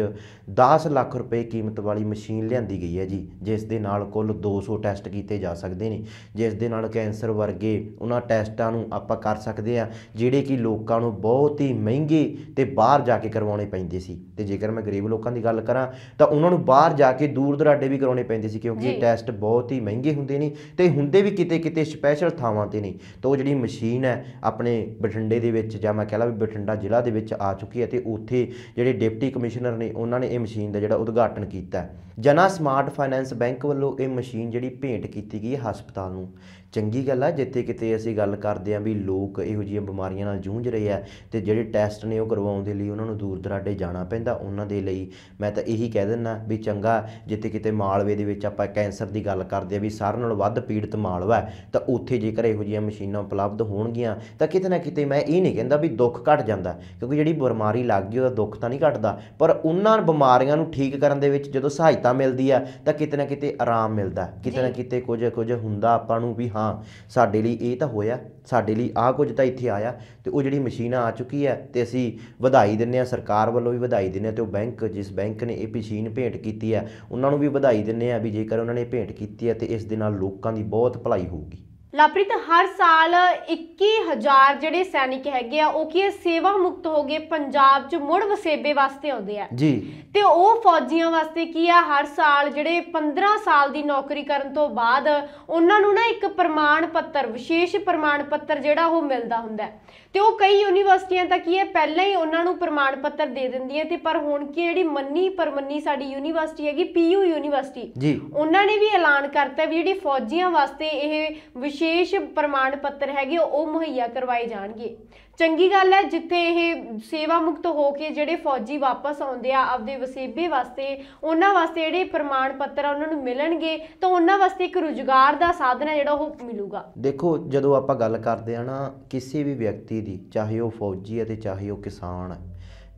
10 ਲੱਖ ਰੁਪਏ ਕੀਮਤ ਵਾਲੀ ਮਸ਼ੀਨ ਲਿਆਂਦੀ ਗਈ ਹੈ ਜੀ ਜਿਸ ਦੇ ਨਾਲ ਕੁੱਲ 200 ਟੈਸਟ ਕੀਤੇ ਜਾ ਸਕਦੇ ਨੇ ਜਿਸ ਦੇ ਨਾਲ ਕੈਂਸਰ ਵਰਗੇ ਉਹਨਾਂ ਟੈਸਟਾਂ ਨੂੰ ਆਪਾਂ ਕਰ ਸਕਦੇ ਆ ਜਿਹੜੇ ਕਿ ਲੋਕਾਂ ਨੂੰ ਬਹੁਤ ਹੀ ਮਹਿੰਗੇ ਤੇ ਬਾਹਰ ਜਾ ਕੇ ਕਰਵਾਉਣੇ ਪੈਂਦੇ ਸੀ ਤੇ ਜੇਕਰ ਮੈਂ ਗਰੀਬ ਲੋਕਾਂ ਦੀ ਗੱਲ ਕਰਾਂ ਤਾਂ ਉਹਨਾਂ ਨੂੰ ਬਾਹਰ ਜਾ ਕੇ ਦੂਰ ਦਰਾਡੇ ਵੀ ਕਰਾਉਣੇ ਪੈਂਦੇ ਸੀ ਕਿਉਂਕਿ ਇਹ ਟੈਸਟ ਬਹੁਤ ਹੀ ਮਹਿੰਗੇ ਹੁੰਦੇ ਨੇ ਤੇ ਹੁੰਦੇ ਵੀ ਕਿਤੇ ਕਿਤੇ ਸਪੈਸ਼ਲ ਥਾਵਾਂ ਤੇ ਨਹੀਂ ਤਾਂ ਉਹ ਜਿਹੜੀ ਮਸ਼ੀਨ ਹੈ ਆਪਣੇ ਆਪਣੇ ਬਠਿੰਡੇ ਦੇ ਵਿੱਚ ਜਾਂ ਮੈਂ ਕਹਿ ਲਾ ਵੀ ਬਠਿੰਡਾ ਜ਼ਿਲ੍ਹਾ ਦੇ ਵਿੱਚ ਆ ਚੁੱਕੀ ਹੈ ਤੇ ਉੱਥੇ ਜਿਹੜੇ ਡਿਪਟੀ ਕਮਿਸ਼ਨਰ ਨੇ ਉਹਨਾਂ ਨੇ ਇਹ ਮਸ਼ੀਨ ਦਾ ਜਿਹੜਾ ਉਦਘਾਟਨ ਕੀਤਾ ਜਨਾ ਸਮਾਰਟ ਫਾਈਨੈਂਸ ਬੈਂਕ ਵੱਲੋਂ ਇਹ ਮਸ਼ੀਨ ਜਿਹੜੀ ਭੇਂਟ ਕੀਤੀ ਗਈ ਹਸਪਤਾਲ ਨੂੰ ਚੰਗੀ ਗੱਲ ਆ ਜਿੱਥੇ ਕਿਤੇ ਅਸੀਂ ਗੱਲ ਕਰਦੇ ਆ ਵੀ ਲੋਕ ਇਹੋ ਜਿਹੀਆਂ ਬਿਮਾਰੀਆਂ ਨਾਲ ਜੂਝ ਰਹੇ ਆ ਤੇ ਜਿਹੜੇ ਟੈਸਟ ਨੇ ਉਹ ਕਰਵਾਉਣ ਦੇ ਲਈ ਉਹਨਾਂ ਨੂੰ ਦੂਰ ਦਰਾਡੇ ਜਾਣਾ ਪੈਂਦਾ ਉਹਨਾਂ ਦੇ ਲਈ ਮੈਂ ਤਾਂ ਇਹੀ ਕਹਿ ਦਿੰਨਾ ਵੀ ਚੰਗਾ ਜਿੱਥੇ ਕਿਤੇ ਮਾਲਵੇ ਦੇ ਵਿੱਚ ਆਪਾਂ ਕੈਂਸਰ ਦੀ ਗੱਲ ਕਰਦੇ ਆ ਵੀ ਸਾਰਿਆਂ ਨਾਲੋਂ ਵੱਧ ਪੀੜਤ ਮਾਲਵਾ ਤਾਂ ਉੱਥੇ ਜੇਕਰ ਇਹੋ ਜਿਹੀਆਂ ਮਸ਼ੀਨਾਂ ਉਪਲਬਧ ਹੋਣਗੀਆਂ ਤਾਂ ਕਿਤੇ ਨਾ ਕਿਤੇ ਮੈਂ ਇਹ ਨਹੀਂ ਕਹਿੰਦਾ ਵੀ ਦੁੱਖ ਘਟ ਜਾਂਦਾ ਕਿਉਂਕਿ ਜਿਹੜੀ ਬਿਮਾਰੀ ਲੱਗ ਗਈ ਉਹਦਾ ਦੁੱਖ ਤਾਂ ਨਹੀਂ ਘਟਦਾ ਪਰ ਉਹਨਾਂ ਬਿਮਾਰੀਆਂ ਨੂੰ ਠੀਕ ਕਰਨ ਦੇ ਵਿੱਚ ਜਦੋਂ ਸਹਾਇਤਾ ਮਿਲਦੀ ਆ ਤਾਂ ਕਿਤੇ ਨਾ ਕਿਤੇ ਆਰਾਮ ਮਿਲਦਾ ਕਿਤੇ ਨਾ ਕਿਤੇ ਕੁਝ ਕੁਝ ਹੁੰਦਾ ਆਪਾਂ ਨੂੰ ਵੀ ਹਾਂ ਹਾਂ ਸਾਡੇ ਲਈ ਇਹ ਤਾਂ ਹੋਇਆ ਸਾਡੇ ਲਈ ਆਹ ਕੁਝ ਤਾਂ ਇੱਥੇ ਆਇਆ ਤੇ ਉਹ ਜਿਹੜੀ ਮਸ਼ੀਨ ਆ ਚੁੱਕੀ ਹੈ ਤੇ ਅਸੀਂ ਵਧਾਈ ਦਿੰਨੇ ਆ ਸਰਕਾਰ ਵੱਲੋਂ ਵੀ ਵਧਾਈ ਦਿੰਨੇ ਆ ਤੇ ਉਹ ਬੈਂਕ ਜਿਸ ਬੈਂਕ ਨੇ ਇਹ ਮਸ਼ੀਨ ਭੇਂਟ ਕੀਤੀ ਹੈ ਉਹਨਾਂ ਨੂੰ ਵੀ ਵਧਾਈ ਦਿੰਨੇ ਆ ਵੀ ਜੇਕਰ ਉਹਨਾਂ ਨੇ ਭੇਂਟ ਕੀਤੀ ਹੈ ਤੇ ਇਸ ਦੇ ਨਾਲ ਲੋਕਾਂ ਦੀ ਬਹੁਤ ਭਲਾਈ ਹੋਊਗੀ ਲਾਪ੍ਰਿਤ ਹਰ ਸਾਲ 21000 ਜਿਹੜੇ ਸੈਨਿਕ ਹੈਗੇ ਆ ਉਹ ਕੀ ਸੇਵਾ ਮੁਕਤ ਹੋ ਗਏ ਪੰਜਾਬ 'ਚ ਮੁੜ ਵਸੇਬੇ ਵਾਸਤੇ ਆਉਂਦੇ ਆ ਜੀ ਤੇ ਉਹ ਫੌਜੀਆਂ ਵਾਸਤੇ ਕੀ ਆ ਹਰ ਸਾਲ ਜਿਹੜੇ 15 ਸਾਲ ਦੀ ਨੌਕਰੀ ਕਰਨ ਤੋਂ ਬਾਅਦ ਉਹਨਾਂ ਨੂੰ ਨਾ ਇੱਕ ਪ੍ਰਮਾਣ ਪੱਤਰ ਵਿਸ਼ੇਸ਼ ਪ੍ਰਮਾਣ ਪੱਤਰ ਜਿਹੜਾ ਉਹ ਮਿਲਦਾ ਹੁੰਦਾ ਤੇ ਉਹ ਕਈ ਯੂਨੀਵਰਸਿਟੀਆਂ ਤਾਂ ਕੀ ਹੈ ਪਹਿਲਾਂ ਹੀ ਉਹਨਾਂ ਨੂੰ ਪ੍ਰਮਾਣ ਪੱਤਰ ਦੇ ਦਿੰਦੀਆਂ ਤੇ ਪਰ ਹੁਣ ਕੀ ਜਿਹੜੀ ਮੰਨੀ ਪਰਮੰਨੀ ਸਾਡੀ ਯੂਨੀਵਰਸਿਟੀ ਹੈਗੀ ਪੀਯੂ ਯੂਨੀਵਰਸਿਟੀ ਜੀ ਉਹਨਾਂ ਨੇ ਵੀ ਐਲਾਨ ਕਰਤਾ ਵੀ ਜਿਹੜੀ ਫੌਜੀਆਂ ਵਾਸਤੇ ਇਹ ਵਿਸ਼ੇਸ਼ ਪ੍ਰਮਾਣ ਪੱਤਰ ਹੈਗੇ ਉਹ ਮੁਹੱਈਆ ਕਰਵਾਏ ਜਾਣਗੇ ਚੰਗੀ ਗੱਲ ਹੈ ਜਿੱਥੇ ਇਹ ਸੇਵਾ ਮੁਕਤ ਹੋ ਕੇ ਜਿਹੜੇ ਫੌਜੀ ਵਾਪਸ ਆਉਂਦੇ ਆ ਆਪਦੇ ਵਸੀਬੇ ਵਾਸਤੇ ਉਹਨਾਂ ਵਾਸਤੇ ਜਿਹੜੇ ਪ੍ਰਮਾਣ ਪੱਤਰ ਆ ਉਹਨਾਂ ਨੂੰ ਮਿਲਣਗੇ ਤਾਂ ਉਹਨਾਂ ਵਾਸਤੇ ਇੱਕ ਰੁਜ਼ਗਾਰ ਦਾ ਸਾਧਨ ਹੈ ਜਿਹੜਾ ਉਹ ਮਿਲੂਗਾ ਦੇਖੋ ਜਦੋਂ ਆਪਾਂ ਗੱਲ ਕਰਦੇ ਆ ਨਾ ਕਿਸੇ ਵੀ ਵਿਅਕਤੀ ਦੀ ਚਾਹੇ ਉਹ ਫੌਜੀ ਹੈ ਤੇ ਚਾਹੇ ਉਹ ਕਿਸਾਨ ਹੈ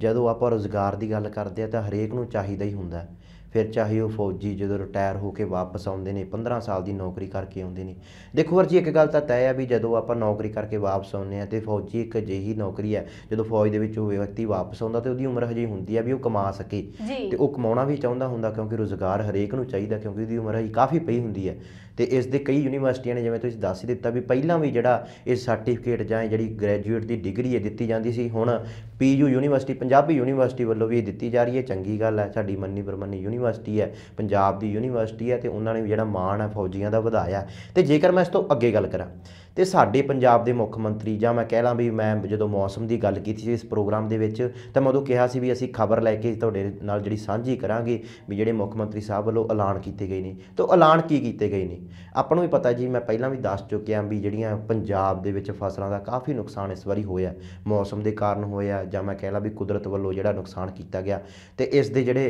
ਜਦੋਂ ਆਪਾਂ ਰੁਜ਼ਗਾਰ ਦੀ ਗੱਲ ਕਰਦੇ ਆ ਤਾਂ ਹਰੇਕ ਨੂੰ ਚਾਹੀਦਾ ਹੀ ਹੁੰਦਾ ਹੈ ਫਿਰ ਚਾਹੇ ਉਹ ਫੌਜੀ ਜਦੋਂ ਰਿਟਾਇਰ ਹੋ ਕੇ ਵਾਪਸ ਆਉਂਦੇ ਨੇ 15 ਸਾਲ ਦੀ ਨੌਕਰੀ ਕਰਕੇ ਆਉਂਦੇ ਨੇ ਦੇਖੋ ਵਰਜੀ ਇੱਕ ਗੱਲ ਤਾਂ ਤੈਅ ਆ ਵੀ ਜਦੋਂ ਆਪਾਂ ਨੌਕਰੀ ਕਰਕੇ ਵਾਪਸ ਆਉਂਦੇ ਆ ਤੇ ਫੌਜੀ ਇੱਕ ਅਜਿਹੀ ਨੌਕਰੀ ਹੈ ਜਦੋਂ ਫੌਜ ਦੇ ਵਿੱਚ ਉਹ ਵਿਅਕਤੀ ਵਾਪਸ ਆਉਂਦਾ ਤੇ ਉਹਦੀ ਉਮਰ ਹਜੇ ਹੁੰਦੀ ਆ ਵੀ ਉਹ ਕਮਾ ਸਕੇ ਤੇ ਉਹ ਕਮਾਉਣਾ ਵੀ ਚਾਹੁੰਦਾ ਹੁੰਦਾ ਕਿਉਂਕਿ ਰੋਜ਼ਗਾਰ ਹਰੇਕ ਨੂੰ ਚਾਹੀਦਾ ਕਿਉਂਕਿ ਉਹਦੀ ਉਮਰ ਹਜੇ ਕਾਫੀ ਪਈ ਹੁੰਦੀ ਹੈ ਤੇ ਇਸ ਦੇ ਕਈ ਯੂਨੀਵਰਸਿਟੀਆਂ ਨੇ ਜਿਵੇਂ ਤੁਸੀਂ ਦੱਸ ਹੀ ਦਿੱਤਾ ਵੀ ਪਹਿਲਾਂ ਵੀ ਜਿਹੜਾ ਇਹ ਸਰਟੀਫਿਕੇਟ ਜਾਂ ਜਿਹੜੀ ਗ੍ਰੈਜੂਏਟ ਦੀ ਡਿਗਰੀ ਹੈ ਦਿੱਤੀ ਜਾਂਦੀ ਸੀ ਹੁਣ ਪੀਯੂ ਯੂਨੀਵਰਸਿਟੀ ਪੰਜਾਬੀ ਯੂਨੀਵਰਸਿਟੀ ਵੱਲੋਂ ਵੀ ਦਿੱਤੀ ਜਾ ਰਹੀ ਹੈ ਚੰਗੀ ਗੱਲ ਹੈ ਸਾਡੀ ਮੰਨੀ ਪਰਮੰਨੀ ਯੂਨੀਵਰਸਿਟੀ ਹੈ ਪੰਜਾਬ ਦੀ ਯੂਨੀਵਰਸਿਟੀ ਹੈ ਤੇ ਉਹਨਾਂ ਨੇ ਵੀ ਜਿਹੜਾ ਮਾਣ ਹੈ ਫੌਜੀਆਂ ਦਾ ਵਧਾਇਆ ਤੇ ਜੇਕਰ ਮੈਂ ਇਸ ਤੋਂ ਅੱਗੇ ਗੱਲ ਕਰਾਂ ਤੇ ਸਾਡੇ ਪੰਜਾਬ ਦੇ ਮੁੱਖ ਮੰਤਰੀ ਜਾਂ ਮੈਂ ਕਹਿ ਲਾਂ ਵੀ ਮੈਂ ਜਦੋਂ ਮੌਸਮ ਦੀ ਗੱਲ ਕੀਤੀ ਸੀ ਇਸ ਪ੍ਰੋਗਰਾਮ ਦੇ ਵਿੱਚ ਤਾਂ ਮੈਂ ਉਦੋਂ ਕਿਹਾ ਸੀ ਵੀ ਅਸੀਂ ਖਬਰ ਲੈ ਕੇ ਤੁਹਾਡੇ ਨਾਲ ਜਿਹੜੀ ਸਾਂਝੀ ਕਰਾਂਗੇ ਵੀ ਜਿਹੜੇ ਮੁੱਖ ਮੰਤਰੀ ਸਾਹਿਬ ਵੱਲੋਂ ਐਲਾਨ ਕੀਤੇ ਗਏ ਨੇ ਤਾਂ ਐਲਾਨ ਕੀ ਕੀਤੇ ਗਏ ਨੇ ਆਪਾਂ ਨੂੰ ਵੀ ਪਤਾ ਜੀ ਮੈਂ ਪਹਿਲਾਂ ਵੀ ਦੱਸ ਚੁੱਕਿਆ ਵੀ ਜਿਹੜੀਆਂ ਪੰਜਾਬ ਦੇ ਵਿੱਚ ਫਸਲਾਂ ਦਾ ਕਾਫੀ ਨੁਕਸਾਨ ਇਸ ਵਾਰੀ ਹੋਇਆ ਮੌਸਮ ਦੇ ਕਾਰਨ ਹੋਇਆ ਜਾਂ ਮੈਂ ਕਹਿ ਲਾਂ ਵੀ ਕੁਦਰਤ ਵੱਲੋਂ ਜਿਹੜਾ ਨੁਕਸਾਨ ਕੀਤਾ ਗਿਆ ਤੇ ਇਸ ਦੇ ਜਿਹੜੇ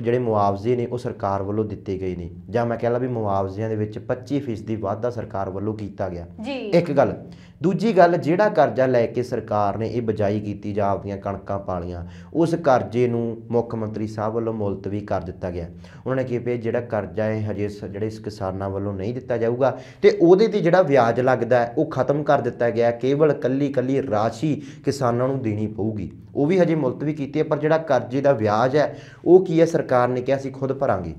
ਜਿਹੜੇ ਮੁਆਵਜ਼ੇ ਨੇ ਉਹ ਸਰਕਾਰ ਵੱਲੋਂ ਦਿੱਤੇ ਗਏ ਨੇ ਜਾਂ ਮੈਂ ਕਹਿ ਲਾਂ ਵੀ ਮੁਆਵਜ਼ਿਆਂ ਦੇ ਵਿੱਚ 25% ਦੀ ਵਾਧਾ ਸਰਕਾਰ ਵੱਲੋਂ ਕੀਤਾ ਗਿਆ ਜੀ ਇੱਕ ਗੱਲ ਦੂਜੀ ਗੱਲ ਜਿਹੜਾ ਕਰਜ਼ਾ ਲੈ ਕੇ ਸਰਕਾਰ ਨੇ ਇਹ ਬਜਾਈ ਕੀਤੀ ਜਾਂ ਆਪਦੀਆਂ ਕਣਕਾਂ ਪਾਲੀਆਂ ਉਸ ਕਰਜ਼ੇ ਨੂੰ ਮੁੱਖ ਮੰਤਰੀ ਸਾਹਿਬ ਵੱਲੋਂ ਮੁਲਤਵੀ ਕਰ ਦਿੱਤਾ ਗਿਆ ਉਹਨਾਂ ਨੇ ਕਿਹਾ ਜਿਹੜਾ ਕਰਜ਼ਾ ਹੈ ਹਜੇ ਜਿਹੜੇ ਇਸ ਕਿਸਾਨਾਂ ਵੱਲੋਂ ਨਹੀਂ ਦਿੱਤਾ ਜਾਊਗਾ ਤੇ ਉਹਦੇ ਤੇ ਜਿਹੜਾ ਵਿਆਜ ਲੱਗਦਾ ਉਹ ਖਤਮ ਕਰ ਦਿੱਤਾ ਗਿਆ ਕੇਵਲ ਕੱਲੀ ਕੱਲੀ ਰਾਸ਼ੀ ਕਿਸਾਨਾਂ ਨੂੰ ਦੇਣੀ ਪਊਗੀ ਉਹ ਵੀ ਹਜੇ ਮੁਲਤਵੀ ਕੀਤੀ ਹੈ ਪਰ ਜਿਹੜਾ ਕਰਜ਼ੇ ਦਾ ਵਿਆਜ ਹੈ ਉਹ ਕੀ ਹੈ ਸਰਕਾਰ ਨੇ ਕਿਹਾ ਸੀ ਖੁਦ ਭਰਾਂਗੇ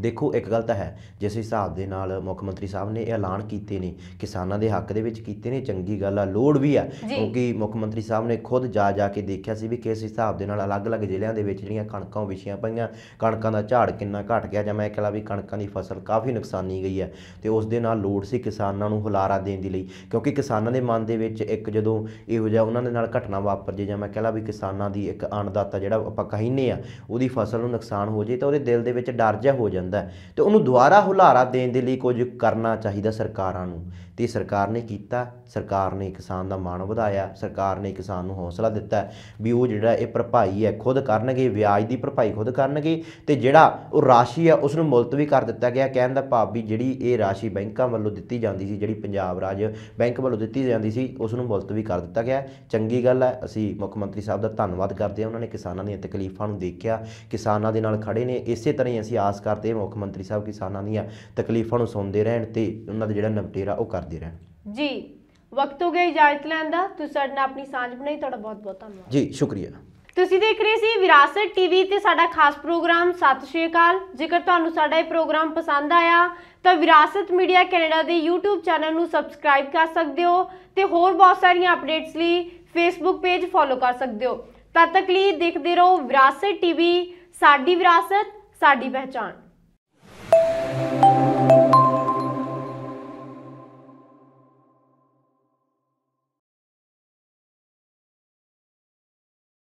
ਦੇਖੋ ਇੱਕ ਗੱਲ ਤਾਂ ਹੈ ਜਿਸ ਹਿਸਾਬ ਦੇ ਨਾਲ ਮੁੱਖ ਮੰਤਰੀ ਸਾਹਿਬ ਨੇ ਐਲਾਨ ਕੀਤੇ ਨੇ ਕਿਸਾਨਾਂ ਦੇ ਹੱਕ ਦੇ ਵਿੱਚ ਕੀਤੇ ਨੇ ਚੰਗੀ ਗੱਲ ਆ ਲੋੜ ਵੀ ਆ ਕਿਉਂਕਿ ਮੁੱਖ ਮੰਤਰੀ ਸਾਹਿਬ ਨੇ ਖੁਦ ਜਾ ਜਾ ਕੇ ਦੇਖਿਆ ਸੀ ਵੀ ਕਿਸ ਹਿਸਾਬ ਦੇ ਨਾਲ ਅਲੱਗ-ਅਲੱਗ ਜ਼ਿਲ੍ਹਿਆਂ ਦੇ ਵਿੱਚ ਜਿਹੜੀਆਂ ਕਣਕਾਂ ਵਿਛੀਆਂ ਪਈਆਂ ਕਣਕਾਂ ਦਾ ਝਾੜ ਕਿੰਨਾ ਘਟ ਗਿਆ ਜਾਂ ਮੈਂ ਕਿਹਾ ਵੀ ਕਣਕਾਂ ਦੀ ਫਸਲ ਕਾਫੀ ਨੁਕਸਾਨੀ ਗਈ ਹੈ ਤੇ ਉਸ ਦੇ ਨਾਲ ਲੋੜ ਸੀ ਕਿਸਾਨਾਂ ਨੂੰ ਹੁਲਾਰਾ ਦੇਣ ਦੀ ਲਈ ਕਿਉਂਕਿ ਕਿਸਾਨਾਂ ਦੇ ਮਨ ਦੇ ਵਿੱਚ ਇੱਕ ਜਦੋਂ ਇਹੋ ਜਿਹਾ ਉਹਨਾਂ ਦੇ ਨਾਲ ਘਟਨਾ ਵਾਪਰ ਜੇ ਜਾਂ ਮੈਂ ਕਿਹਾ ਵੀ ਕਿਸਾਨਾਂ ਦੀ ਇੱਕ ਅਣਦਾਤਾ ਜਿਹੜਾ ਆਪਾਂ ਕਹਿੰਨੇ ਆ ਉਹਦੀ ਫਸਲ ਨੂੰ ਨੁਕਸਾਨ ਹੋ ਜੇ ਤਾਂ ਉਹਦੇ ਦਿਲ ਦੇ ਵਿੱਚ ਡਰ ਜਾ ਹੋ ਜਾ ਜਾਂਦਾ ਤੇ ਉਹਨੂੰ ਦੁਬਾਰਾ ਹੁਲਾਰਾ ਦੇਣ ਦੇ ਲਈ ਕੁਝ ਕਰਨਾ ਚਾਹੀਦਾ ਸਰਕਾਰਾਂ ਨੂੰ ਤੇ ਸਰਕਾਰ ਨੇ ਕੀਤਾ ਸਰਕਾਰ ਨੇ ਕਿਸਾਨ ਦਾ ਮਾਣ ਵਧਾਇਆ ਸਰਕਾਰ ਨੇ ਕਿਸਾਨ ਨੂੰ ਹੌਸਲਾ ਦਿੱਤਾ ਵੀ ਉਹ ਜਿਹੜਾ ਇਹ ਭਰਪਾਈ ਹੈ ਖੁਦ ਕਰਨਗੇ ਵਿਆਜ ਦੀ ਭਰਪਾਈ ਖੁਦ ਕਰਨਗੇ ਤੇ ਜਿਹੜਾ ਉਹ ਰਾਸ਼ੀ ਹੈ ਉਸ ਨੂੰ ਮੁਲਤਵੀ ਕਰ ਦਿੱਤਾ ਗਿਆ ਕਹਿਣ ਦਾ ਭਾਵ ਵੀ ਜਿਹੜੀ ਇਹ ਰਾਸ਼ੀ ਬੈਂਕਾਂ ਵੱਲੋਂ ਦਿੱਤੀ ਜਾਂਦੀ ਸੀ ਜਿਹੜੀ ਪੰਜਾਬ ਰਾਜ ਬੈਂਕ ਵੱਲੋਂ ਦਿੱਤੀ ਜਾਂਦੀ ਸੀ ਉਸ ਨੂੰ ਮੁਲਤਵੀ ਕਰ ਦਿੱਤਾ ਗਿਆ ਚੰਗੀ ਗੱਲ ਹੈ ਅਸੀਂ ਮੁੱਖ ਮੰਤਰੀ ਸਾਹਿਬ ਦਾ ਧੰਨਵਾਦ ਕਰਦੇ ਹਾਂ ਉਹਨਾਂ ਨੇ ਕਿਸਾਨਾਂ ਦੀਆਂ ਤਕਲੀਫਾਂ ਨੂੰ ਦੇਖਿਆ ਕਿਸਾਨਾਂ ਦੇ ਨਾਲ ਖੜੇ ਨੇ ਇਸੇ ਤਰ੍ਹਾਂ ਹੀ ਅਸੀਂ ਆਸ ਕਰਦੇ ਹਾਂ ਮੁੱਖ ਮੰਤਰੀ ਸਾਹਿਬ ਕਿਸਾਨਾਂ ਦੀਆਂ ਤਕਲੀਫਾਂ ਨੂੰ ਸੁਣਦੇ ਰਹਿਣ ਤੇ ਉਹਨਾਂ ਦਾ ਜਿਹੜਾ ਨਿਪਟੇਰਾ ਉਹ ਕਰ ਕਰਦੇ ਰਹਿਣ ਜੀ ਵਕਤ ਹੋ ਗਿਆ ਇਜਾਜ਼ਤ ਲੈਣ ਦਾ ਤੁਸੀਂ ਸਾਡੇ ਨਾਲ ਆਪਣੀ ਸਾਂਝ ਬਣਾਈ ਤੁਹਾਡਾ ਬਹੁਤ ਬਹੁਤ ਧੰਨਵਾਦ ਜੀ ਸ਼ੁਕਰੀਆ ਤੁਸੀਂ ਦੇਖ ਰਹੇ ਸੀ ਵਿਰਾਸਤ ਟੀਵੀ ਤੇ ਸਾਡਾ ਖਾਸ ਪ੍ਰੋਗਰਾਮ ਸਤਿ ਸ਼੍ਰੀ ਅਕਾਲ ਜੇਕਰ ਤੁਹਾਨੂੰ ਸਾਡਾ ਇਹ ਪ੍ਰੋਗਰਾਮ ਪਸੰਦ ਆਇਆ ਤਾਂ ਵਿਰਾਸਤ ਮੀਡੀਆ ਕੈਨੇਡਾ ਦੇ YouTube ਚੈਨਲ ਨੂੰ ਸਬਸਕ੍ਰਾਈਬ ਕਰ ਸਕਦੇ ਹੋ ਤੇ ਹੋਰ ਬਹੁਤ ਸਾਰੀਆਂ ਅਪਡੇਟਸ ਲਈ Facebook ਪੇਜ ਫੋਲੋ ਕਰ ਸਕਦੇ ਹੋ ਤਦ ਤੱਕ ਲਈ ਦੇਖਦੇ ਰਹੋ ਵਿਰਾਸਤ ਟੀਵੀ ਸਾਡੀ ਵਿਰਾਸਤ ਸਾਡੀ ਪਹਿਚਾਣ